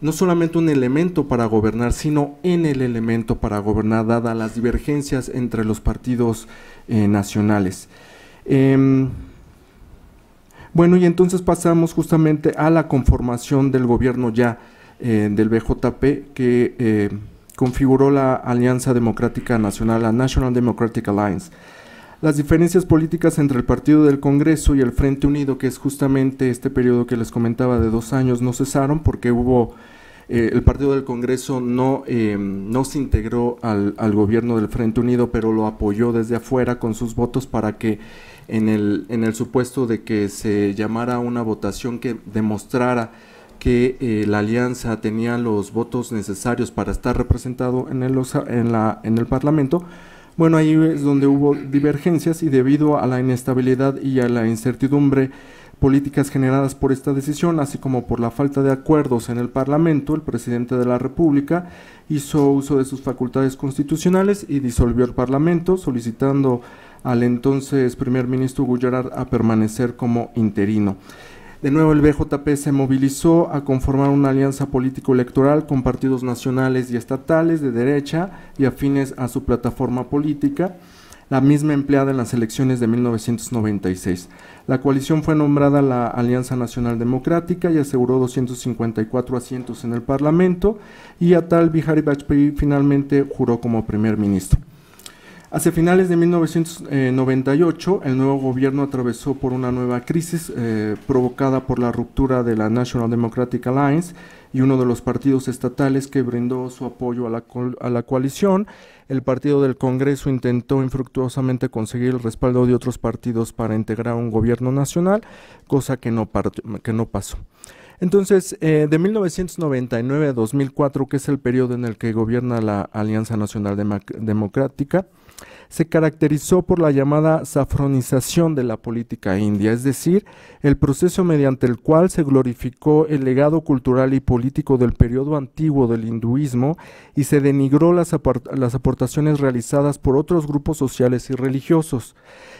Speaker 5: no solamente un elemento para gobernar, sino en el elemento para gobernar, dadas las divergencias entre los partidos eh, nacionales. Em, bueno, y entonces pasamos justamente a la conformación del gobierno ya eh, del BJP que eh, configuró la Alianza Democrática Nacional, la National Democratic Alliance. Las diferencias políticas entre el Partido del Congreso y el Frente Unido, que es justamente este periodo que les comentaba de dos años, no cesaron porque hubo eh, el Partido del Congreso no, no se integró al, gobierno del Frente Unido, pero lo apoyó desde afuera con sus votos para que en el, en el supuesto de que se llamara una votación que demostrara que eh, la alianza tenía los votos necesarios para estar representado en el, en, la, en el Parlamento, bueno, ahí es donde hubo divergencias y debido a la inestabilidad y a la incertidumbre políticas generadas por esta decisión, así como por la falta de acuerdos en el Parlamento, el presidente de la República hizo uso de sus facultades constitucionales y disolvió el Parlamento, solicitando al entonces primer ministro Gujarat a permanecer como interino. De nuevo el BJP se movilizó a conformar una alianza político-electoral con partidos nacionales y estatales de derecha y afines a su plataforma política, la misma empleada en las elecciones de 1996. La coalición fue nombrada la Alianza Nacional Democrática y aseguró 254 asientos en el Parlamento y a tal Bihari Vajpayee finalmente juró como primer ministro. Hacia finales de 1998, eh, el nuevo gobierno atravesó por una nueva crisis eh, provocada por la ruptura de la National Democratic Alliance y uno de los partidos estatales que brindó su apoyo a la, a la coalición. El Partido del Congreso intentó infructuosamente conseguir el respaldo de otros partidos para integrar un gobierno nacional, cosa que no, que no pasó. Entonces, eh, de 1999 a 2004, que es el periodo en el que gobierna la Alianza Nacional Democrática, se caracterizó por la llamada safronización de la política india, es decir, el proceso mediante el cual se glorificó el legado cultural y político del periodo antiguo del hinduismo y se denigró las, las aportaciones realizadas por otros grupos sociales y religiosos.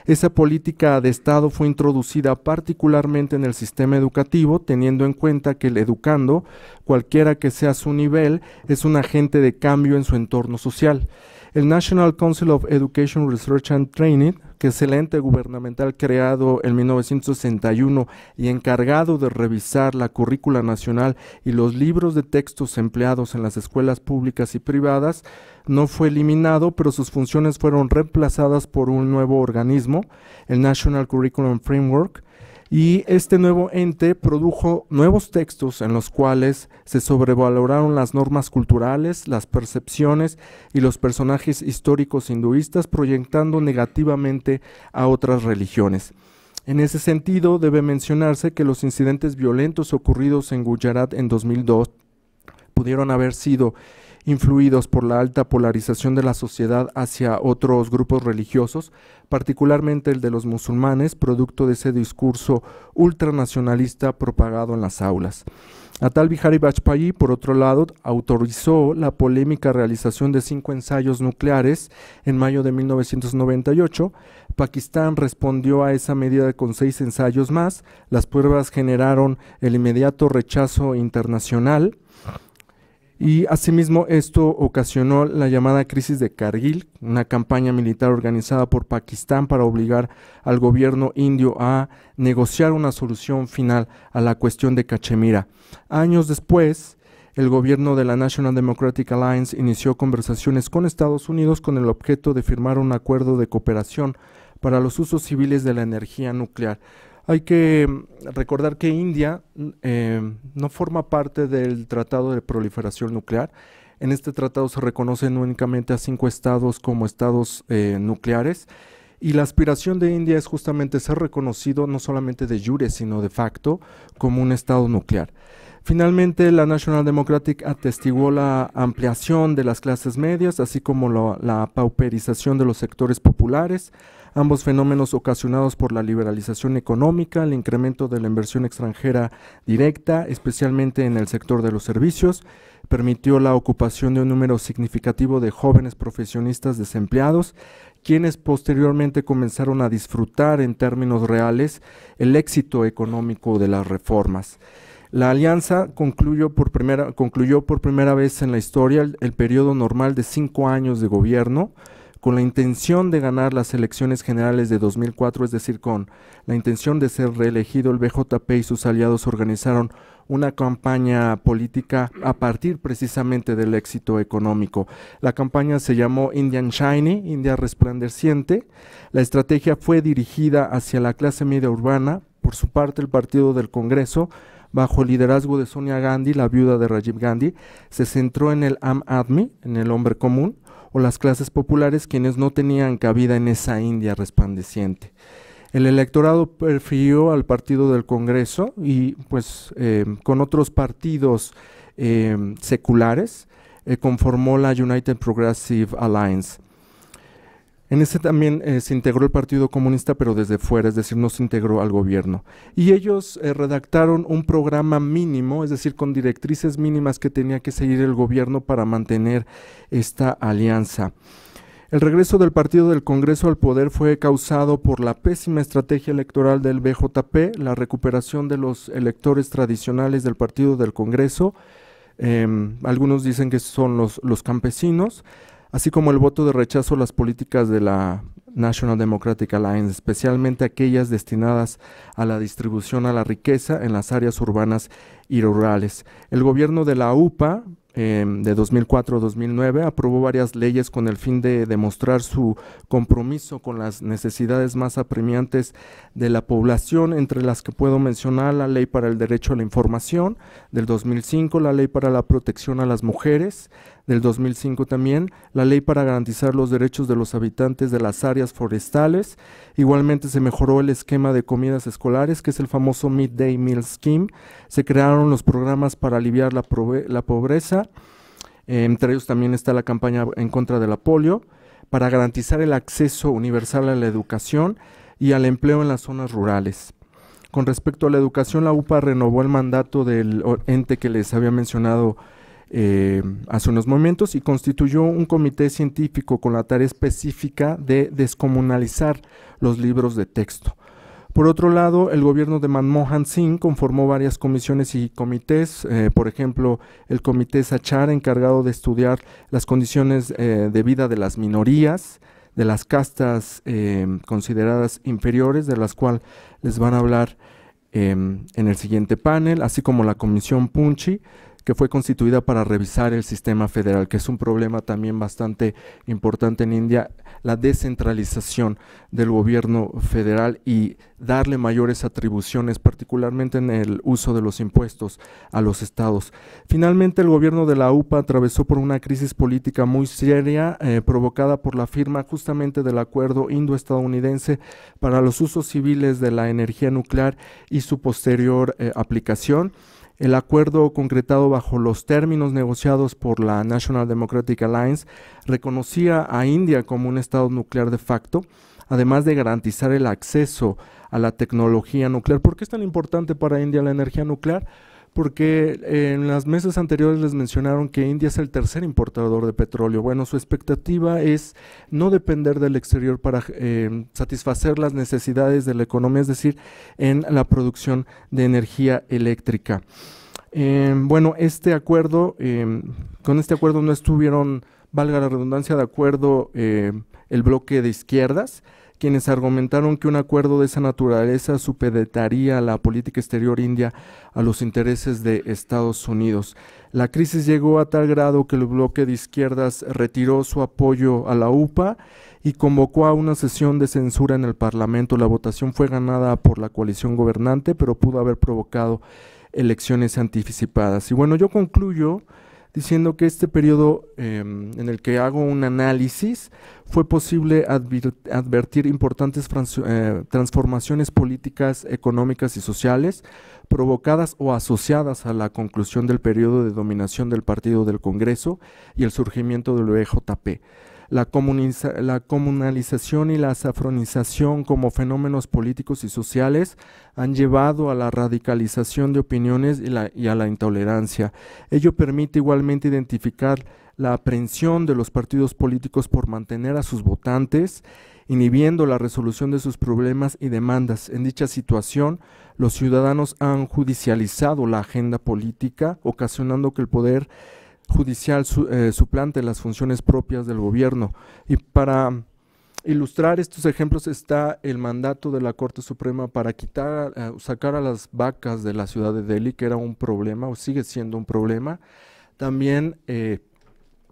Speaker 5: Esa política de Estado fue introducida particularmente en el sistema educativo, teniendo en cuenta que el educando, cualquiera que sea su nivel, es un agente de cambio en su entorno social. El National Council of Education Research and Training, que es el ente gubernamental creado en 1961 y encargado de revisar la currícula nacional y los libros de textos empleados en las escuelas públicas y privadas, no fue eliminado, pero sus funciones fueron reemplazadas por un nuevo organismo, el National Curriculum Framework, y este nuevo ente produjo nuevos textos en los cuales se sobrevaloraron las normas culturales, las percepciones y los personajes históricos hinduistas, proyectando negativamente a otras religiones. En ese sentido, debe mencionarse que los incidentes violentos ocurridos en Gujarat en 2002 pudieron haber sido influidos por la alta polarización de la sociedad hacia otros grupos religiosos, particularmente el de los musulmanes, producto de ese discurso ultranacionalista propagado en las aulas. Atal Bihari Vajpayee, por otro lado, autorizó la polémica realización de cinco ensayos nucleares en mayo de 1998. Pakistán respondió a esa medida con seis ensayos más. Las pruebas generaron el inmediato rechazo internacional y asimismo esto ocasionó la llamada crisis de Kargil, una campaña militar organizada por Pakistán para obligar al gobierno indio a negociar una solución final a la cuestión de Cachemira. Años después, el gobierno de la National Democratic Alliance inició conversaciones con Estados Unidos con el objeto de firmar un acuerdo de cooperación para los usos civiles de la energía nuclear, hay que mm, recordar que India mm, eh, no forma parte del Tratado de Proliferación Nuclear. En este tratado se reconocen únicamente a cinco estados como estados eh, nucleares y la aspiración de India es justamente ser reconocido no solamente de jure, sino de facto como un estado nuclear. Finalmente, la National Democratic atestiguó la ampliación de las clases medias, así como la pauperización de los sectores populares, ambos fenómenos ocasionados por la liberalización económica, el incremento de la inversión extranjera directa, especialmente en el sector de los servicios, permitió la ocupación de un número significativo de jóvenes profesionistas desempleados, quienes posteriormente comenzaron a disfrutar en términos reales el éxito económico de las reformas. La alianza concluyó por primera, concluyó por primera vez en la historia el, el periodo normal de cinco años de gobierno, con la intención de ganar las elecciones generales de 2004, es decir, con la intención de ser reelegido, el BJP y sus aliados organizaron una campaña política a partir precisamente del éxito económico. La campaña se llamó Indian Shiny, India Resplandeciente. La estrategia fue dirigida hacia la clase media urbana. Por su parte, el Partido del Congreso bajo el liderazgo de Sonia Gandhi, la viuda de Rajiv Gandhi, se centró en el Am Admi, en el hombre común, o las clases populares quienes no tenían cabida en esa India resplandeciente. El electorado prefirió al partido del Congreso y pues em, con otros partidos em, seculares eh, conformó la United Progressive Alliance. En ese también eh, se integró el Partido Comunista, pero desde fuera, es decir, no se integró al gobierno. Y ellos eh, redactaron un programa mínimo, es decir, con directrices mínimas que tenía que seguir el gobierno para mantener esta alianza. El regreso del partido del Congreso al poder fue causado por la pésima estrategia electoral del BJP, la recuperación de los electores tradicionales del partido del Congreso, em, algunos dicen que son los, los campesinos, así como el voto de rechazo a las políticas de la National Democratic Alliance, especialmente aquellas destinadas a la distribución a la riqueza en las áreas urbanas y rurales. El gobierno de la UPA em, de 2004-2009 aprobó varias leyes con el fin de demostrar su compromiso con las necesidades más apremiantes de la población, entre las que puedo mencionar la Ley para el Derecho a la Información del 2005, la Ley para la Protección a las Mujeres del 2005 también, la ley para garantizar los derechos de los habitantes de las áreas forestales. Igualmente se mejoró el esquema de comidas escolares, que es el famoso Midday Meal Scheme. Se crearon los programas para aliviar la, la pobreza. Eh, entre ellos también está la campaña en contra de la polio, para garantizar el acceso universal a la educación y al empleo en las zonas rurales. Con respecto a la educación, la UPA renovó el mandato del ente que les había mencionado eh, hace unos momentos y constituyó un comité científico con la tarea específica de descomunalizar los libros de texto. Por otro lado, el gobierno de Manmohan Singh conformó varias comisiones y comités, eh, por ejemplo, el comité Sachar encargado de estudiar las condiciones eh, de vida de las minorías, de las castas consideradas inferiores, de las cuales les van a hablar em, en el siguiente panel, así como la comisión Punchi que fue constituida para revisar el sistema federal, que es un problema también bastante importante en India, la descentralización del gobierno federal y darle mayores atribuciones, particularmente en el uso de los impuestos a los estados. Finalmente, el gobierno de la UPA atravesó por una crisis política muy seria, eh, provocada por la firma justamente del acuerdo indoestadounidense para los usos civiles de la energía nuclear y su posterior eh, aplicación. El acuerdo concretado bajo los términos negociados por la National Democratic Alliance reconocía a India como un estado nuclear de facto, además de garantizar el acceso a la tecnología nuclear. ¿Por qué es tan importante para India la energía nuclear? porque en las mesas anteriores les mencionaron que India es el tercer importador de petróleo. Bueno, su expectativa es no depender del exterior para eh, satisfacer las necesidades de la economía, es decir, en la producción de energía eléctrica. Em, bueno, este acuerdo, em, con este acuerdo no estuvieron, valga la redundancia, de acuerdo em, el bloque de izquierdas, quienes argumentaron que un acuerdo de esa naturaleza supeditaría la política exterior india a los intereses de Estados Unidos. La crisis llegó a tal grado que el bloque de izquierdas retiró su apoyo a la UPA y convocó a una sesión de censura en el Parlamento. La votación fue ganada por la coalición gobernante, pero pudo haber provocado elecciones anticipadas. Y bueno, yo concluyo diciendo que este periodo em, en el que hago un análisis fue posible advertir importantes eh, transformaciones políticas, económicas y sociales provocadas o asociadas a la conclusión del periodo de dominación del Partido del Congreso y el surgimiento del EJP la, comunalización y la safronización como fenómenos políticos y sociales han llevado a la radicalización de opiniones y, y a la intolerancia. Ello permite igualmente identificar la aprehensión de los partidos políticos por mantener a sus votantes, inhibiendo la resolución de sus problemas y demandas. En dicha situación, los ciudadanos han judicializado la agenda política, ocasionando que el poder judicial eh, suplante las funciones propias del gobierno. Y para ilustrar estos ejemplos está el mandato de la Corte Suprema para quitar, eh, sacar a las vacas de la ciudad de Delhi, que era un problema o sigue siendo un problema. También eh,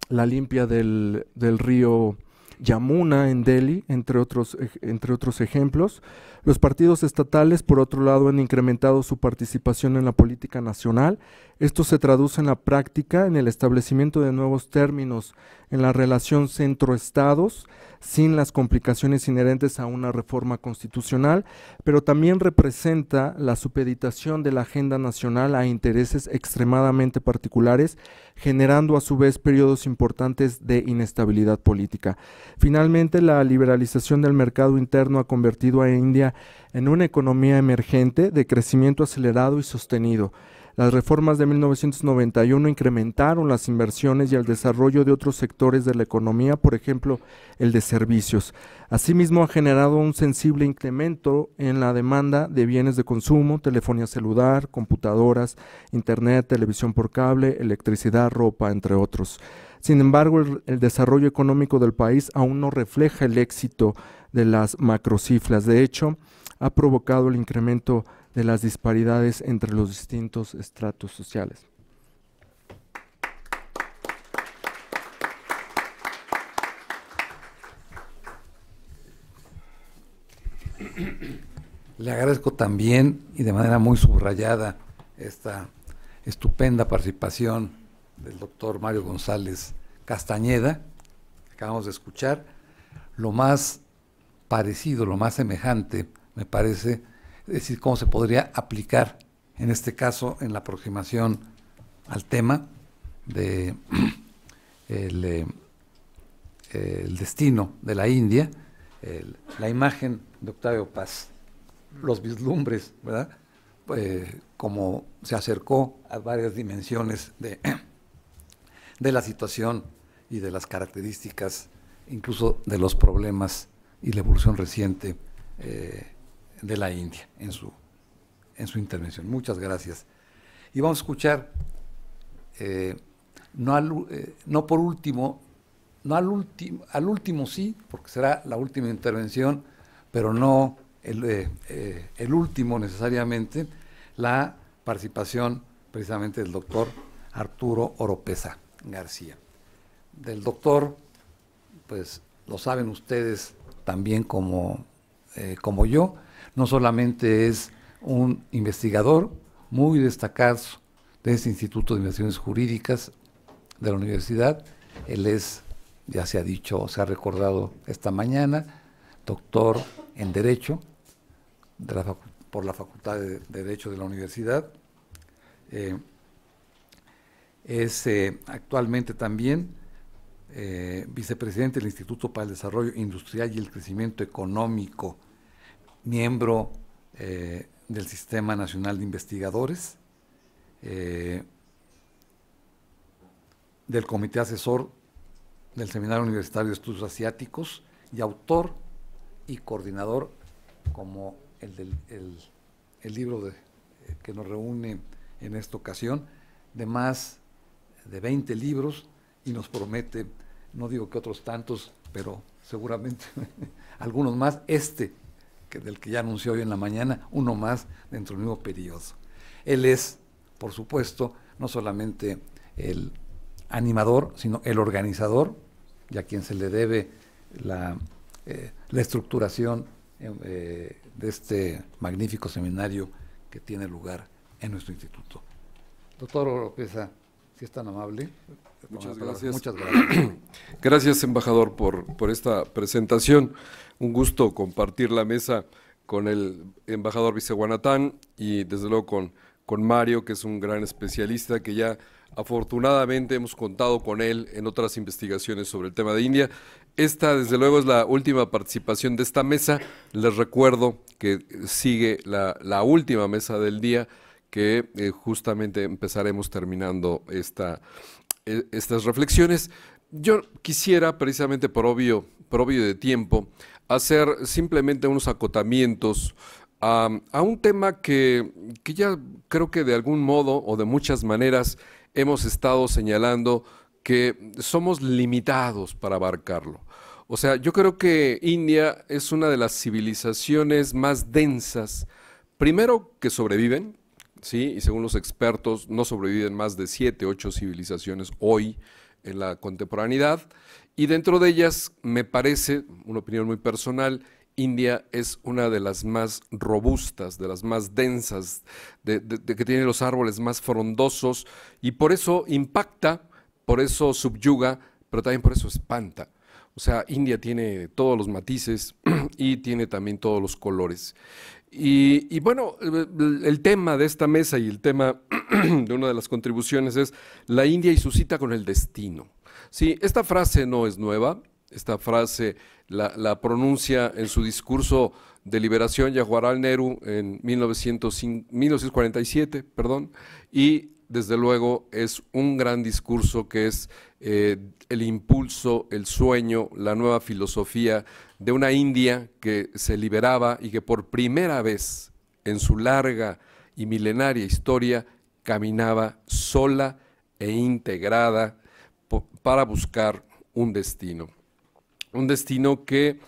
Speaker 5: la limpia del, del río Yamuna en Delhi, entre otros, entre otros ejemplos. Los partidos estatales, por otro lado, han incrementado su participación en la política nacional. Esto se traduce en la práctica, en el establecimiento de nuevos términos en la relación centro-estados, sin las complicaciones inherentes a una reforma constitucional, pero también representa la supeditación de la agenda nacional a intereses extremadamente particulares, generando a su vez periodos importantes de inestabilidad política. Finalmente, la liberalización del mercado interno ha convertido a India en una economía emergente de crecimiento acelerado y sostenido las reformas de 1991 incrementaron las inversiones y el desarrollo de otros sectores de la economía, por ejemplo, el de servicios. Asimismo, ha generado un sensible incremento en la demanda de bienes de consumo, telefonía celular, computadoras, internet, televisión por cable, electricidad, ropa, entre otros. Sin embargo, el, desarrollo económico del país aún no refleja el éxito de las macrocifras. De hecho, ha provocado el incremento de las disparidades entre los distintos estratos sociales.
Speaker 2: Le agradezco también y de manera muy subrayada esta estupenda participación del doctor Mario González Castañeda, acabamos de escuchar. Lo más parecido, lo más semejante, me parece, es decir, cómo se podría aplicar en este caso en la aproximación al tema de eh, el, destino de la India, la imagen de Octavio Paz, los vislumbres, ¿verdad? Eh, como se acercó a varias dimensiones de, de la situación y de las características, incluso de los problemas y la evolución reciente eh, de la India en su, en su intervención. Muchas gracias. Y vamos a escuchar, eh, no, eh, no por último, no al último, al último sí, porque será la última intervención, pero no eh, el, último necesariamente, la participación precisamente del doctor Arturo Oropesa García. Del doctor, pues lo saben ustedes también como, como yo, no solamente es un investigador muy destacado de este Instituto de Investigaciones Jurídicas de la universidad, él es, ya se ha dicho, se ha recordado esta mañana, doctor en Derecho por la Facultad de Derecho de la universidad. Eh, es eh, actualmente también eh, vicepresidente del Instituto para el Desarrollo Industrial y el Crecimiento Económico miembro eh, del Sistema Nacional de Investigadores, eh, del Comité Asesor del Seminario Universitario de Estudios Asiáticos y autor y coordinador como el, del, libro eh, que nos reúne en esta ocasión, de más de 20 libros y nos promete, no digo que otros tantos, pero seguramente algunos más, este del que ya anunció hoy en la mañana, uno más dentro del mismo periodo. Él es, por supuesto, no solamente el animador, sino el organizador, y a quien se le debe la, eh, estructuración eh, eh, de este magnífico seminario que tiene lugar en nuestro instituto. Doctor Oropesa, es tan amable. Muchas gracias. Muchas gracias.
Speaker 1: gracias, embajador, por, por esta presentación. Un gusto compartir la mesa con el embajador Viceguanatán y desde luego con, con Mario, que es un gran especialista que ya afortunadamente hemos contado con él en otras investigaciones sobre el tema de India. Esta desde luego es la última participación de esta mesa. Les recuerdo que sigue la, la última mesa del día que eh, justamente empezaremos terminando esta, eh, estas reflexiones. Yo quisiera, precisamente por obvio, por de tiempo, hacer simplemente unos acotamientos a, un tema que, que ya creo que de algún modo o de muchas maneras hemos estado señalando que somos limitados para abarcarlo. O sea, yo creo que India es una de las civilizaciones más densas, primero que sobreviven, y según los expertos no sobreviven más de siete, ocho civilizaciones hoy en la contemporaneidad, y dentro de ellas me parece, una opinión muy personal, India es una de las más robustas, de las más densas, de, que tiene los árboles más frondosos, y por eso impacta, por eso subyuga, pero también por eso espanta. O sea, India tiene todos los matices y tiene también todos los colores. Y, bueno, el tema de esta mesa y el tema de una de las contribuciones es la India y su cita con el destino. Sí, esta frase no es nueva, esta frase la, pronuncia en su discurso de liberación Jawaharlal Nehru en 1947, perdón, y desde luego, es un gran discurso que es eh, el impulso, el sueño, la nueva filosofía de una India que se liberaba y que por primera vez en su larga y milenaria historia caminaba sola e integrada para buscar un destino. Un destino que,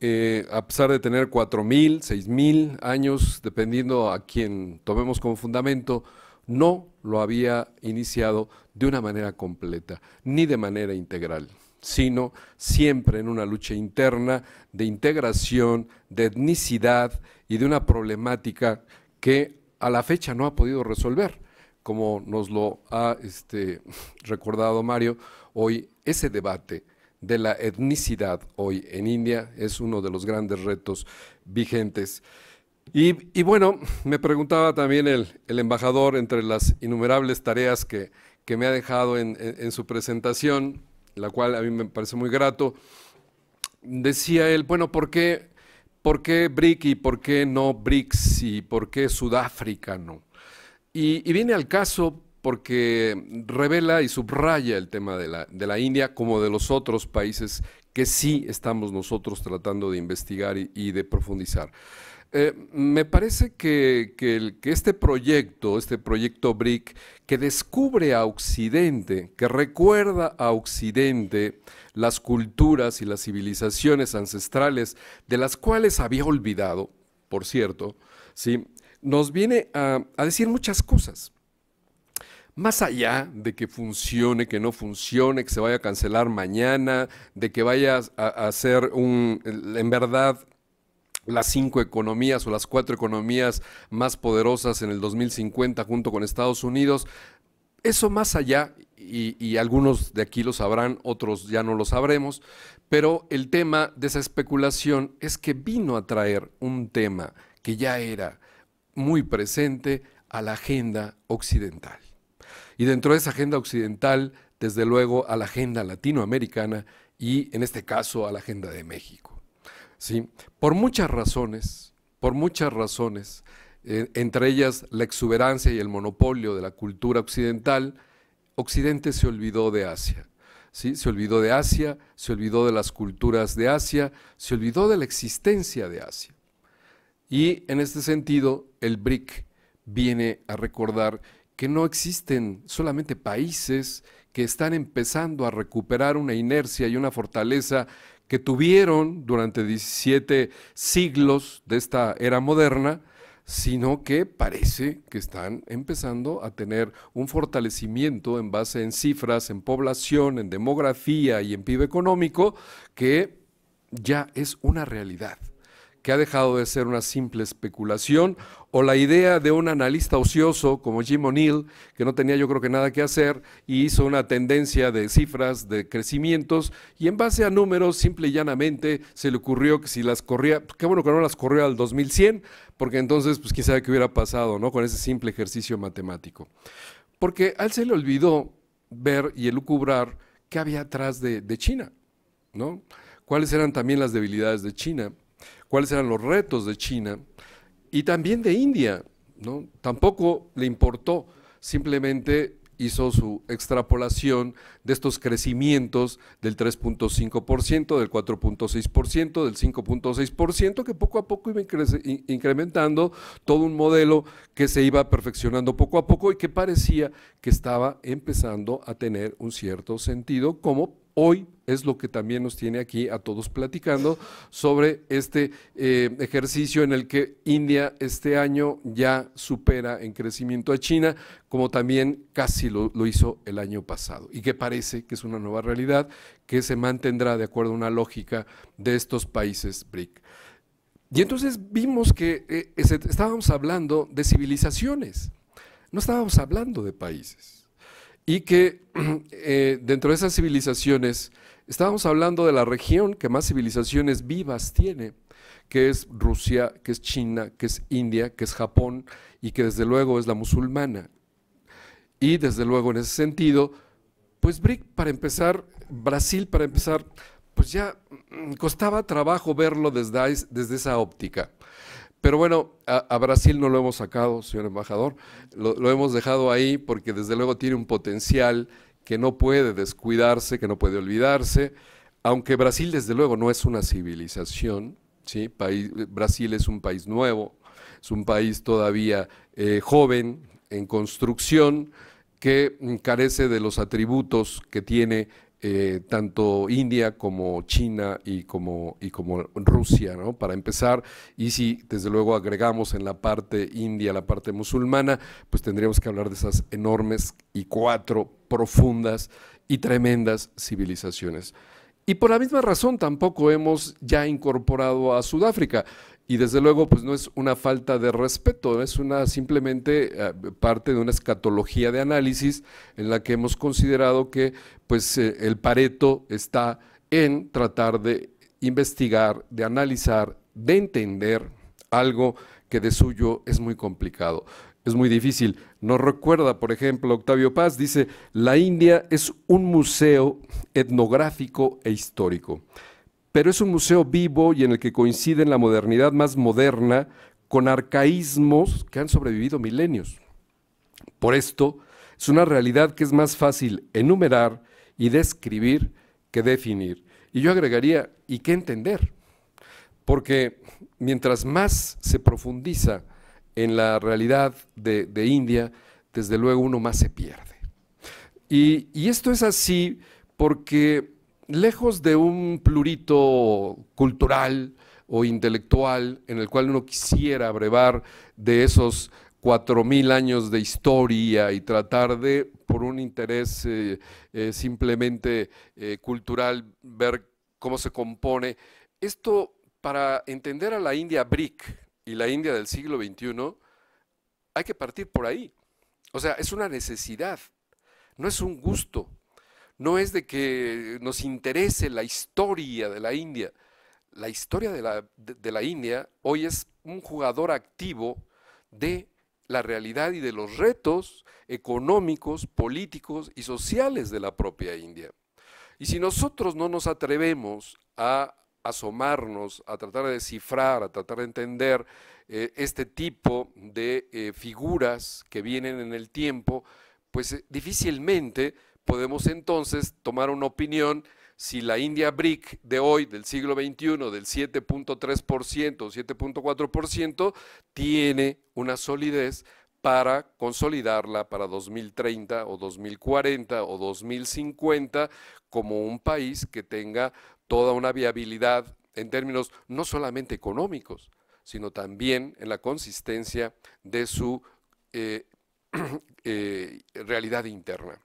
Speaker 1: eh, a pesar de tener 4.000, 6.000 años, dependiendo a quien tomemos como fundamento, no lo había iniciado de una manera completa, ni de manera integral, sino siempre en una lucha interna de integración, de etnicidad y de una problemática que a la fecha no ha podido resolver. Como nos lo ha este, recordado Mario, hoy ese debate de la etnicidad hoy en India es uno de los grandes retos vigentes. Y, bueno, me preguntaba también el, embajador entre las innumerables tareas que, me ha dejado en, su presentación, la cual a mí me parece muy grato, decía él, bueno, ¿por qué, BRIC y por qué no BRICS y por qué Sudáfrica no? Y, viene al caso porque revela y subraya el tema de la, India como de los otros países que sí estamos nosotros tratando de investigar y de profundizar. Eh, me parece que, este proyecto, este proyecto BRIC, que descubre a Occidente, que recuerda a Occidente las culturas y las civilizaciones ancestrales de las cuales había olvidado, por cierto, ¿sí? nos viene a, decir muchas cosas más allá de que funcione, que no funcione, que se vaya a cancelar mañana, de que vaya a, a hacer un, en verdad, las cinco economías o las cuatro economías más poderosas en el 2050 junto con Estados Unidos. Eso más allá, y, algunos de aquí lo sabrán, otros ya no lo sabremos, pero el tema de esa especulación es que vino a traer un tema que ya era muy presente a la agenda occidental. Y dentro de esa agenda occidental, desde luego a la agenda latinoamericana y en este caso a la agenda de México. Por muchas razones, por muchas razones, eh, entre ellas la exuberancia y el monopolio de la cultura occidental, Occidente se olvidó de Asia. Se olvidó de Asia, se olvidó de las culturas de Asia, se olvidó de la existencia de Asia. Y en este sentido, el BRIC viene a recordar que no existen solamente países que están empezando a recuperar una inercia y una fortaleza que tuvieron durante 17 siglos de esta era moderna, sino que parece que están empezando a tener un fortalecimiento en base en cifras, en población, en demografía y en PIB económico, que ya es una realidad que ha dejado de ser una simple especulación, o la idea de un analista ocioso como Jim O'Neill, que no tenía yo creo que nada que hacer y hizo una tendencia de cifras, de crecimientos, y en base a números, simple y llanamente, se le ocurrió que si las corría, qué bueno que no las corrió al 2100, porque entonces, pues quién sabe qué hubiera pasado, ¿no? Con ese simple ejercicio matemático. Porque a él se le olvidó ver y elucubrar qué había atrás de, de China, ¿no? ¿Cuáles eran también las debilidades de China? cuáles eran los retos de China y también de India. ¿no? Tampoco le importó, simplemente hizo su extrapolación de estos crecimientos del 3.5%, del 4.6%, del 5.6%, que poco a poco iba incrementando todo un modelo que se iba perfeccionando poco a poco y que parecía que estaba empezando a tener un cierto sentido, como hoy es lo que también nos tiene aquí a todos platicando sobre este eh, ejercicio en el que India este año ya supera en crecimiento a China, como también casi lo, hizo el año pasado, y que parece que es una nueva realidad que se mantendrá de acuerdo a una lógica de estos países BRIC. Y entonces vimos que eh, estábamos hablando de civilizaciones, no estábamos hablando de países. Y que eh, dentro de esas civilizaciones Estábamos hablando de la región que más civilizaciones vivas tiene, que es Rusia, que es China, que es India, que es Japón y que desde luego es la musulmana. Y desde luego en ese sentido, pues BRIC para empezar, Brasil para empezar, pues ya mm, costaba trabajo verlo desde, esa óptica. Pero bueno, a, Brasil no lo hemos sacado, señor embajador, lo, lo, hemos dejado ahí porque desde luego tiene un potencial que no puede descuidarse, que no puede olvidarse, aunque Brasil desde luego no es una civilización, ¿sí? Brasil es un país nuevo, es un país todavía eh, joven, en construcción, que carece de los atributos que tiene eh, tanto India como China y como, y como Rusia, ¿no? Para empezar, y si desde luego agregamos en la parte india la parte musulmana, pues tendríamos que hablar de esas enormes y cuatro profundas y tremendas civilizaciones. Y por la misma razón tampoco hemos ya incorporado a Sudáfrica. Y desde luego, pues no es una falta de respeto, es una simplemente eh, parte de una escatología de análisis en la que hemos considerado que pues eh, el Pareto está en tratar de investigar, de analizar, de entender algo que de suyo es muy complicado, es muy difícil. Nos recuerda, por ejemplo, Octavio Paz, dice, la India es un museo etnográfico e histórico, pero es un museo vivo y en el que coinciden la modernidad más moderna con arcaísmos que han sobrevivido milenios. Por esto, es una realidad que es más fácil enumerar y describir que definir. Y yo agregaría, ¿y qué entender? Porque mientras más se profundiza, en la realidad de, India, desde luego uno más se pierde. Y, esto es así porque lejos de un plurito cultural o intelectual en el cual uno quisiera brevar de esos cuatro mil años de historia y tratar de, por un interés eh, eh, simplemente eh, cultural, ver cómo se compone. Esto para entender a la India BRIC, y la India del siglo XXI, hay que partir por ahí. O sea, es una necesidad, no es un gusto, no es de que nos interese la historia de la India. La historia de la, la India hoy es un jugador activo de la realidad y de los retos económicos, políticos y sociales de la propia India. Y si nosotros no nos atrevemos a asomarnos, a tratar de descifrar, a tratar de entender eh, este tipo de eh, figuras que vienen en el tiempo, pues eh, difícilmente podemos entonces tomar una opinión si la India BRIC de hoy, del siglo XXI, del 7.3% o 7.4%, tiene una solidez para consolidarla para 2030 o 2040 o 2050 como un país que tenga toda una viabilidad en términos no solamente económicos, sino también en la consistencia de su eh, eh, realidad interna.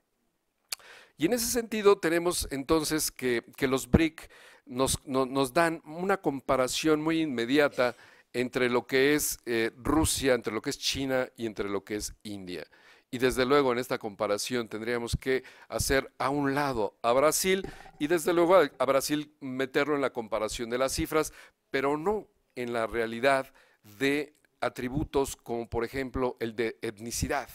Speaker 1: Y en ese sentido tenemos entonces que, los BRIC nos, dan una comparación muy inmediata entre lo que es eh, Rusia, entre lo que es China y entre lo que es India. Y desde luego en esta comparación tendríamos que hacer a un lado a Brasil y desde luego a Brasil meterlo en la comparación de las cifras, pero no en la realidad de atributos como por ejemplo el de etnicidad,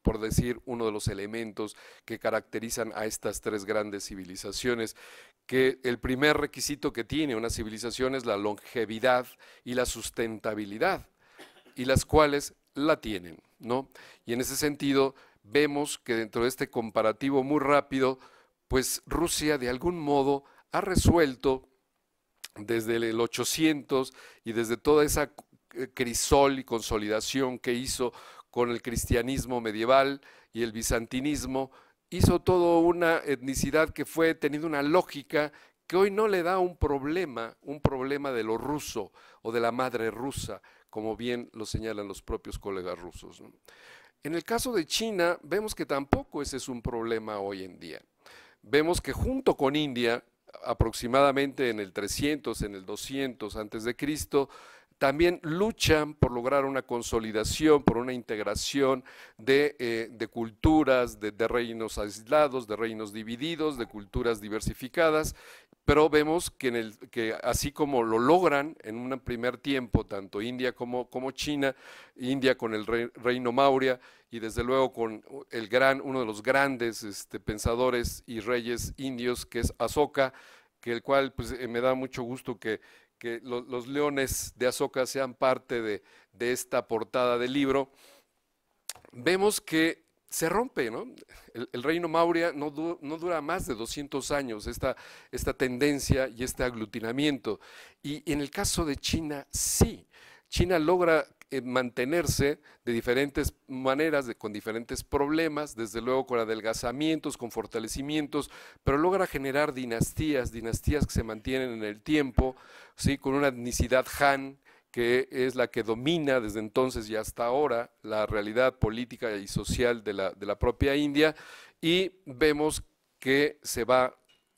Speaker 1: por decir uno de los elementos que caracterizan a estas tres grandes civilizaciones, que el primer requisito que tiene una civilización es la longevidad y la sustentabilidad, y las cuales la tienen. Y en ese sentido, vemos que dentro de este comparativo muy rápido, pues Rusia de algún modo ha resuelto desde el 800 y desde toda esa crisol y consolidación que hizo con el cristianismo medieval y el bizantinismo, hizo toda una etnicidad que fue teniendo una lógica que hoy no le da un problema, un problema de lo ruso o de la madre rusa, como bien lo señalan los propios colegas rusos. En el caso de China, vemos que tampoco ese es un problema hoy en día. Vemos que junto con India, aproximadamente en el 300, en el 200 antes de Cristo, también luchan por lograr una consolidación, por una integración de, eh, culturas, de, reinos aislados, de reinos divididos, de culturas diversificadas pero vemos que, así como lo logran en un primer tiempo, tanto India como, China, India con el reino Maurya y desde luego con el gran, uno de los grandes este, pensadores y reyes indios que es Asoka, que el cual pues, eh, me da mucho gusto que que los leones de Azoka sean parte de, esta portada del libro, vemos que se rompe, ¿no? El, reino maurya no, dura más de 200 años, esta, esta tendencia y este aglutinamiento. Y en el caso de China, sí. China logra eh, mantenerse de diferentes maneras, con diferentes problemas, desde luego con adelgazamientos, con fortalecimientos, pero logra generar dinastías, dinastías que se mantienen en el tiempo, ¿sí? con una etnicidad Han que es la que domina desde entonces y hasta ahora la realidad política y social de la, de la propia India, y vemos que se va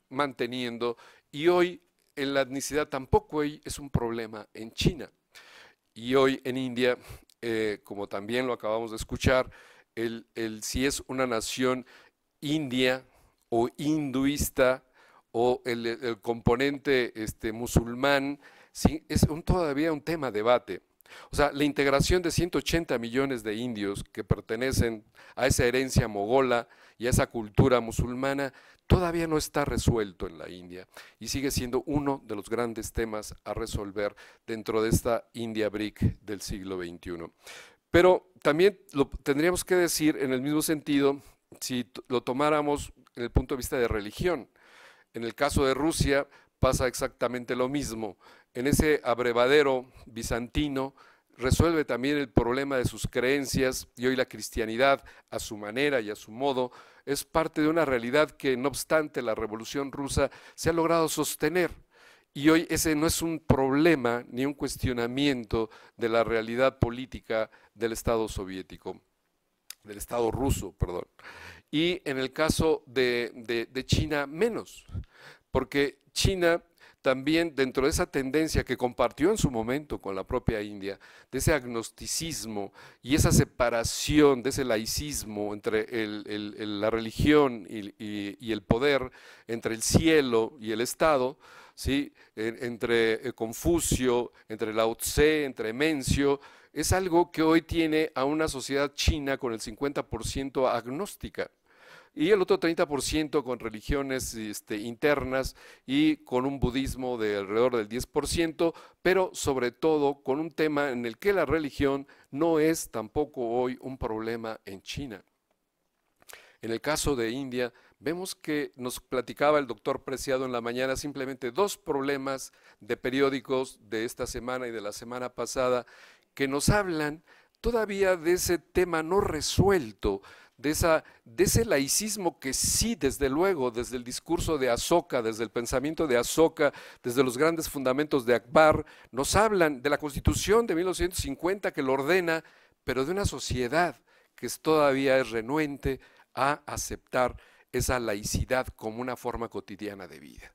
Speaker 1: manteniendo, y hoy en la etnicidad tampoco es un problema en China. Y hoy en India, eh, como también lo acabamos de escuchar, el, si es una nación india o hinduista o el, componente este, musulmán, es un, todavía un tema de debate. O sea, la integración de 180 millones de indios que pertenecen a esa herencia mogola y a esa cultura musulmana todavía no está resuelto en la India y sigue siendo uno de los grandes temas a resolver dentro de esta India BRIC del siglo XXI. Pero también lo tendríamos que decir en el mismo sentido si lo tomáramos en el punto de vista de religión. En el caso de Rusia pasa exactamente lo mismo en ese abrevadero bizantino, resuelve también el problema de sus creencias y hoy la cristianidad, a su manera y a su modo, es parte de una realidad que, no obstante la revolución rusa, se ha logrado sostener. Y hoy ese no es un problema ni un cuestionamiento de la realidad política del Estado soviético, del Estado ruso, perdón. Y en el caso de, de China, menos, porque China también dentro de esa tendencia que compartió en su momento con la propia India, de ese agnosticismo y esa separación, de ese laicismo entre la religión y, el poder, entre el cielo y el Estado, ¿sí? entre eh, Confucio, entre Lao Tse, entre Mencio, es algo que hoy tiene a una sociedad china con el 50% agnóstica y el otro 30% con religiones este, internas y con un budismo de alrededor del 10%, pero sobre todo con un tema en el que la religión no es tampoco hoy un problema en China. En el caso de India, vemos que nos platicaba el doctor Preciado en la mañana simplemente dos problemas de periódicos de esta semana y de la semana pasada que nos hablan todavía de ese tema no resuelto de, esa, ese laicismo que sí, desde luego, desde el discurso de Azoka, desde el pensamiento de Azoka, desde los grandes fundamentos de Akbar, nos hablan de la constitución de 1950 que lo ordena, pero de una sociedad que todavía es renuente a aceptar esa laicidad como una forma cotidiana de vida.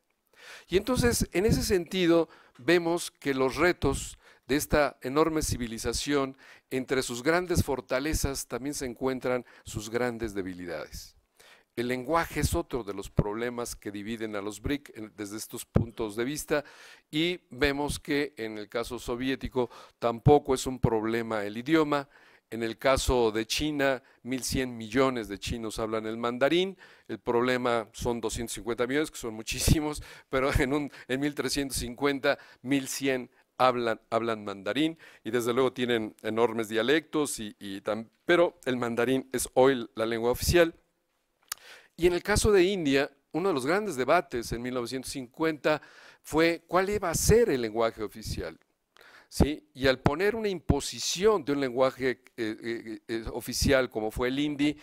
Speaker 1: Y entonces, en ese sentido, vemos que los retos de esta enorme civilización, entre sus grandes fortalezas también se encuentran sus grandes debilidades. El lenguaje es otro de los problemas que dividen a los BRIC desde estos puntos de vista y vemos que en el caso soviético tampoco es un problema el idioma. En el caso de China, 1.100 millones de chinos hablan el mandarín. El problema son 250 millones, que son muchísimos, pero en, un, en 1.350, 1.100 hablan, hablan mandarín y desde luego tienen enormes dialectos, y, pero el mandarín es hoy la lengua oficial. Y en el caso de India, uno de los grandes debates en 1950 fue cuál iba a ser el lenguaje oficial. ¿Sí? Y al poner una imposición de un lenguaje eh, eh, eh, oficial como fue el hindi,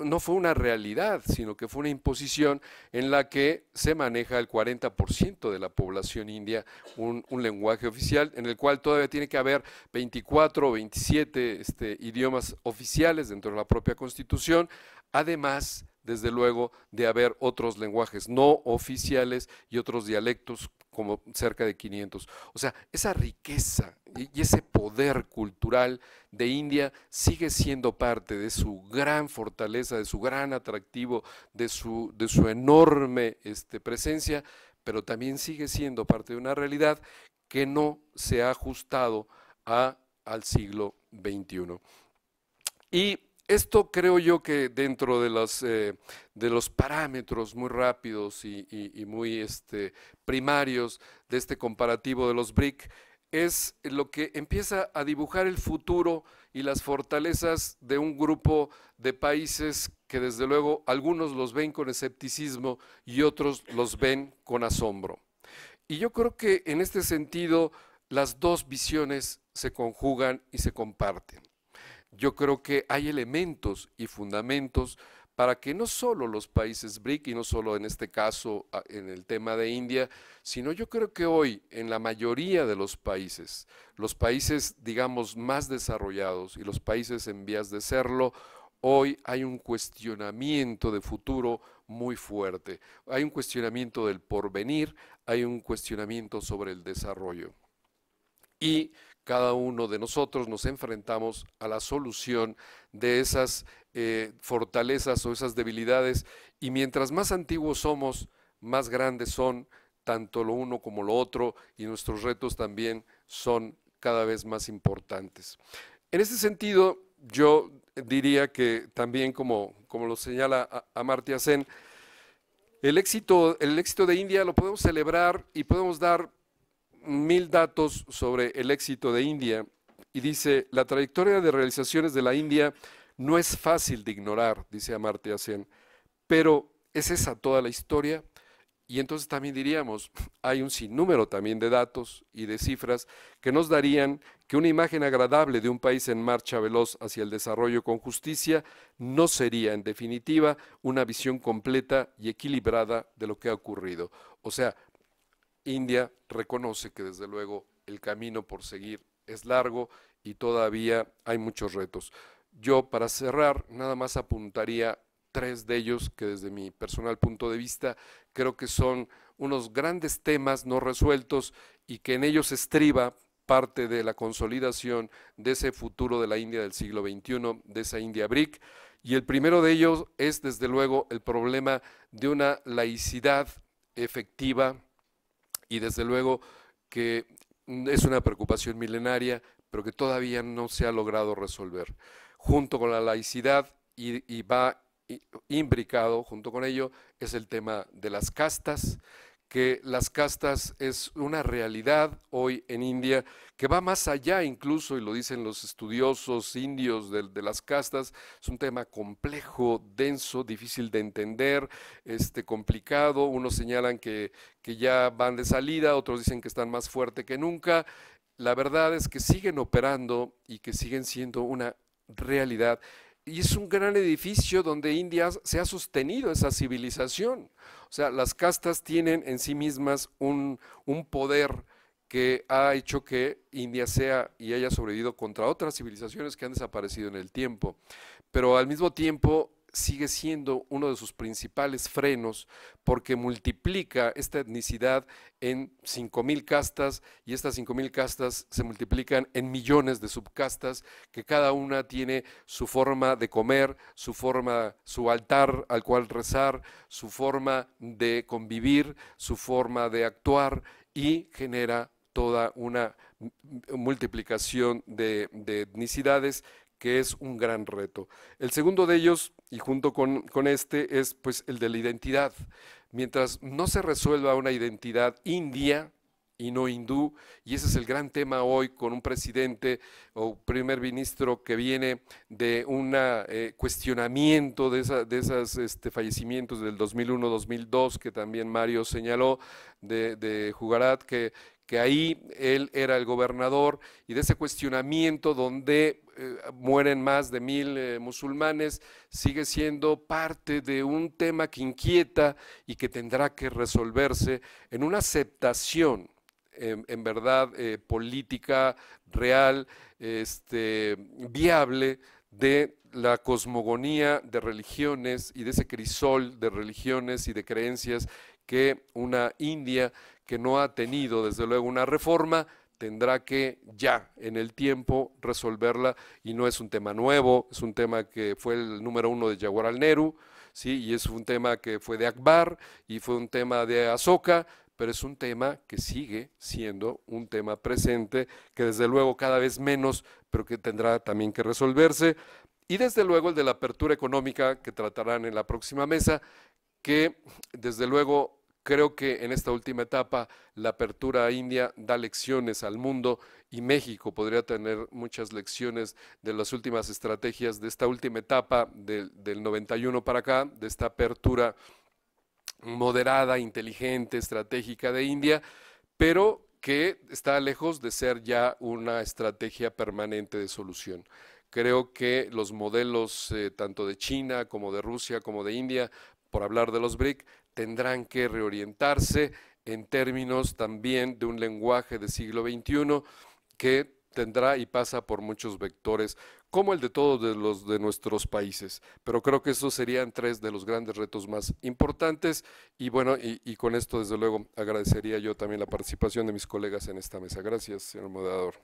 Speaker 1: no fue una realidad, sino que fue una imposición en la que se maneja el 40% de la población india, un, lenguaje oficial, en el cual todavía tiene que haber 24 o 27 este, idiomas oficiales dentro de la propia constitución, además desde luego, de haber otros lenguajes no oficiales y otros dialectos como cerca de 500. O sea, esa riqueza y ese poder cultural de India sigue siendo parte de su gran fortaleza, de su gran atractivo, de su, de su enorme este, presencia, pero también sigue siendo parte de una realidad que no se ha ajustado a, al siglo XXI. Y esto creo yo que dentro de, eh, los parámetros muy rápidos y, muy este, primarios de este comparativo de los BRIC es lo que empieza a dibujar el futuro y las fortalezas de un grupo de países que desde luego algunos los ven con escepticismo y otros los ven con asombro. Y yo creo que en este sentido las dos visiones se conjugan y se comparten yo creo que hay elementos y fundamentos para que no solo los países BRIC y no solo en este caso ah, en el tema de India, sino yo creo que hoy en la mayoría de los países, los países digamos más desarrollados y los países en vías de serlo, hoy hay un cuestionamiento de futuro muy fuerte, hay un cuestionamiento del porvenir, hay un cuestionamiento sobre el desarrollo. Y cada uno de nosotros nos enfrentamos a la solución de esas eh, fortalezas o esas debilidades y mientras más antiguos somos, más grandes son tanto lo uno como lo otro y nuestros retos también son cada vez más importantes. En este sentido, yo diría que también, como, como lo señala Amartya Sen, el éxito, el éxito de India lo podemos celebrar y podemos dar mil datos sobre el éxito de India y dice, la trayectoria de realizaciones de la India no es fácil de ignorar, dice Amartya Sen, pero es esa toda la historia. Y entonces también diríamos, hay un sinnúmero también de datos y de cifras que nos darían que una imagen agradable de un país en marcha veloz hacia el desarrollo con justicia no sería, en definitiva, una visión completa y equilibrada de lo que ha ocurrido. O sea, India reconoce que desde luego el camino por seguir es largo y todavía hay muchos retos. Yo para cerrar nada más apuntaría tres de ellos que desde mi personal punto de vista creo que son unos grandes temas no resueltos y que en ellos estriba parte de la consolidación de ese futuro de la India del siglo XXI, de esa India BRIC. Y el primero de ellos es desde luego el problema de una laicidad efectiva y desde luego que es una preocupación milenaria, pero que todavía no se ha logrado resolver. Junto con la laicidad y, va imbricado junto con ello es el tema de las castas, que las castas es una realidad hoy en India que va más allá incluso, y lo dicen los estudiosos indios de, las castas, es un tema complejo, denso, difícil de entender, este, complicado, unos señalan que, que ya van de salida, otros dicen que están más fuerte que nunca, la verdad es que siguen operando y que siguen siendo una realidad. Y es un gran edificio donde India se ha sostenido esa civilización. O sea, las castas tienen en sí mismas un, un poder que ha hecho que India sea y haya sobrevivido contra otras civilizaciones que han desaparecido en el tiempo. Pero al mismo tiempo sigue siendo uno de sus principales frenos porque multiplica esta etnicidad en 5.000 castas y estas 5.000 castas se multiplican en millones de subcastas que cada una tiene su forma de comer, su forma, su altar al cual rezar, su forma de convivir, su forma de actuar y genera toda una multiplicación de, de etnicidades que es un gran reto. El segundo de ellos, y junto con, este, es pues el de la identidad. Mientras no se resuelva una identidad india, y no hindú. Y ese es el gran tema hoy con un presidente o primer ministro que viene de un eh, cuestionamiento de, esos este, fallecimientos del 2001-2002, que también Mario señaló, de, de Jugarat, que, que ahí él era el gobernador, y de ese cuestionamiento donde eh, mueren más de mil eh, musulmanes, sigue siendo parte de un tema que inquieta y que tendrá que resolverse en una aceptación, en verdad, eh, política real, este, viable de la cosmogonía de religiones y de ese crisol de religiones y de creencias que una India que no ha tenido desde luego una reforma, tendrá que ya en el tiempo resolverla y no es un tema nuevo, es un tema que fue el número uno de Jaguar Nehru, ¿sí? y es un tema que fue de Akbar y fue un tema de Azoka, pero es un tema que sigue siendo un tema presente, que desde luego cada vez menos, pero que tendrá también que resolverse. Y desde luego el de la apertura económica que tratarán en la próxima mesa, que desde luego Creo que en esta última etapa la apertura a India da lecciones al mundo y México podría tener muchas lecciones de las últimas estrategias de esta última etapa del, 91 para acá, de esta apertura moderada, inteligente, estratégica de India, pero que está lejos de ser ya una estrategia permanente de solución. Creo que los modelos eh, tanto de China como de Rusia como de India, por hablar de los BRIC, tendrán que reorientarse en términos también de un lenguaje del siglo XXI que tendrá y pasa por muchos vectores, como el de todos los de nuestros países. Pero creo que esos serían tres de los grandes retos más importantes. Y bueno, y, y con esto, desde luego, agradecería yo también la participación de mis colegas en esta mesa. Gracias, señor moderador.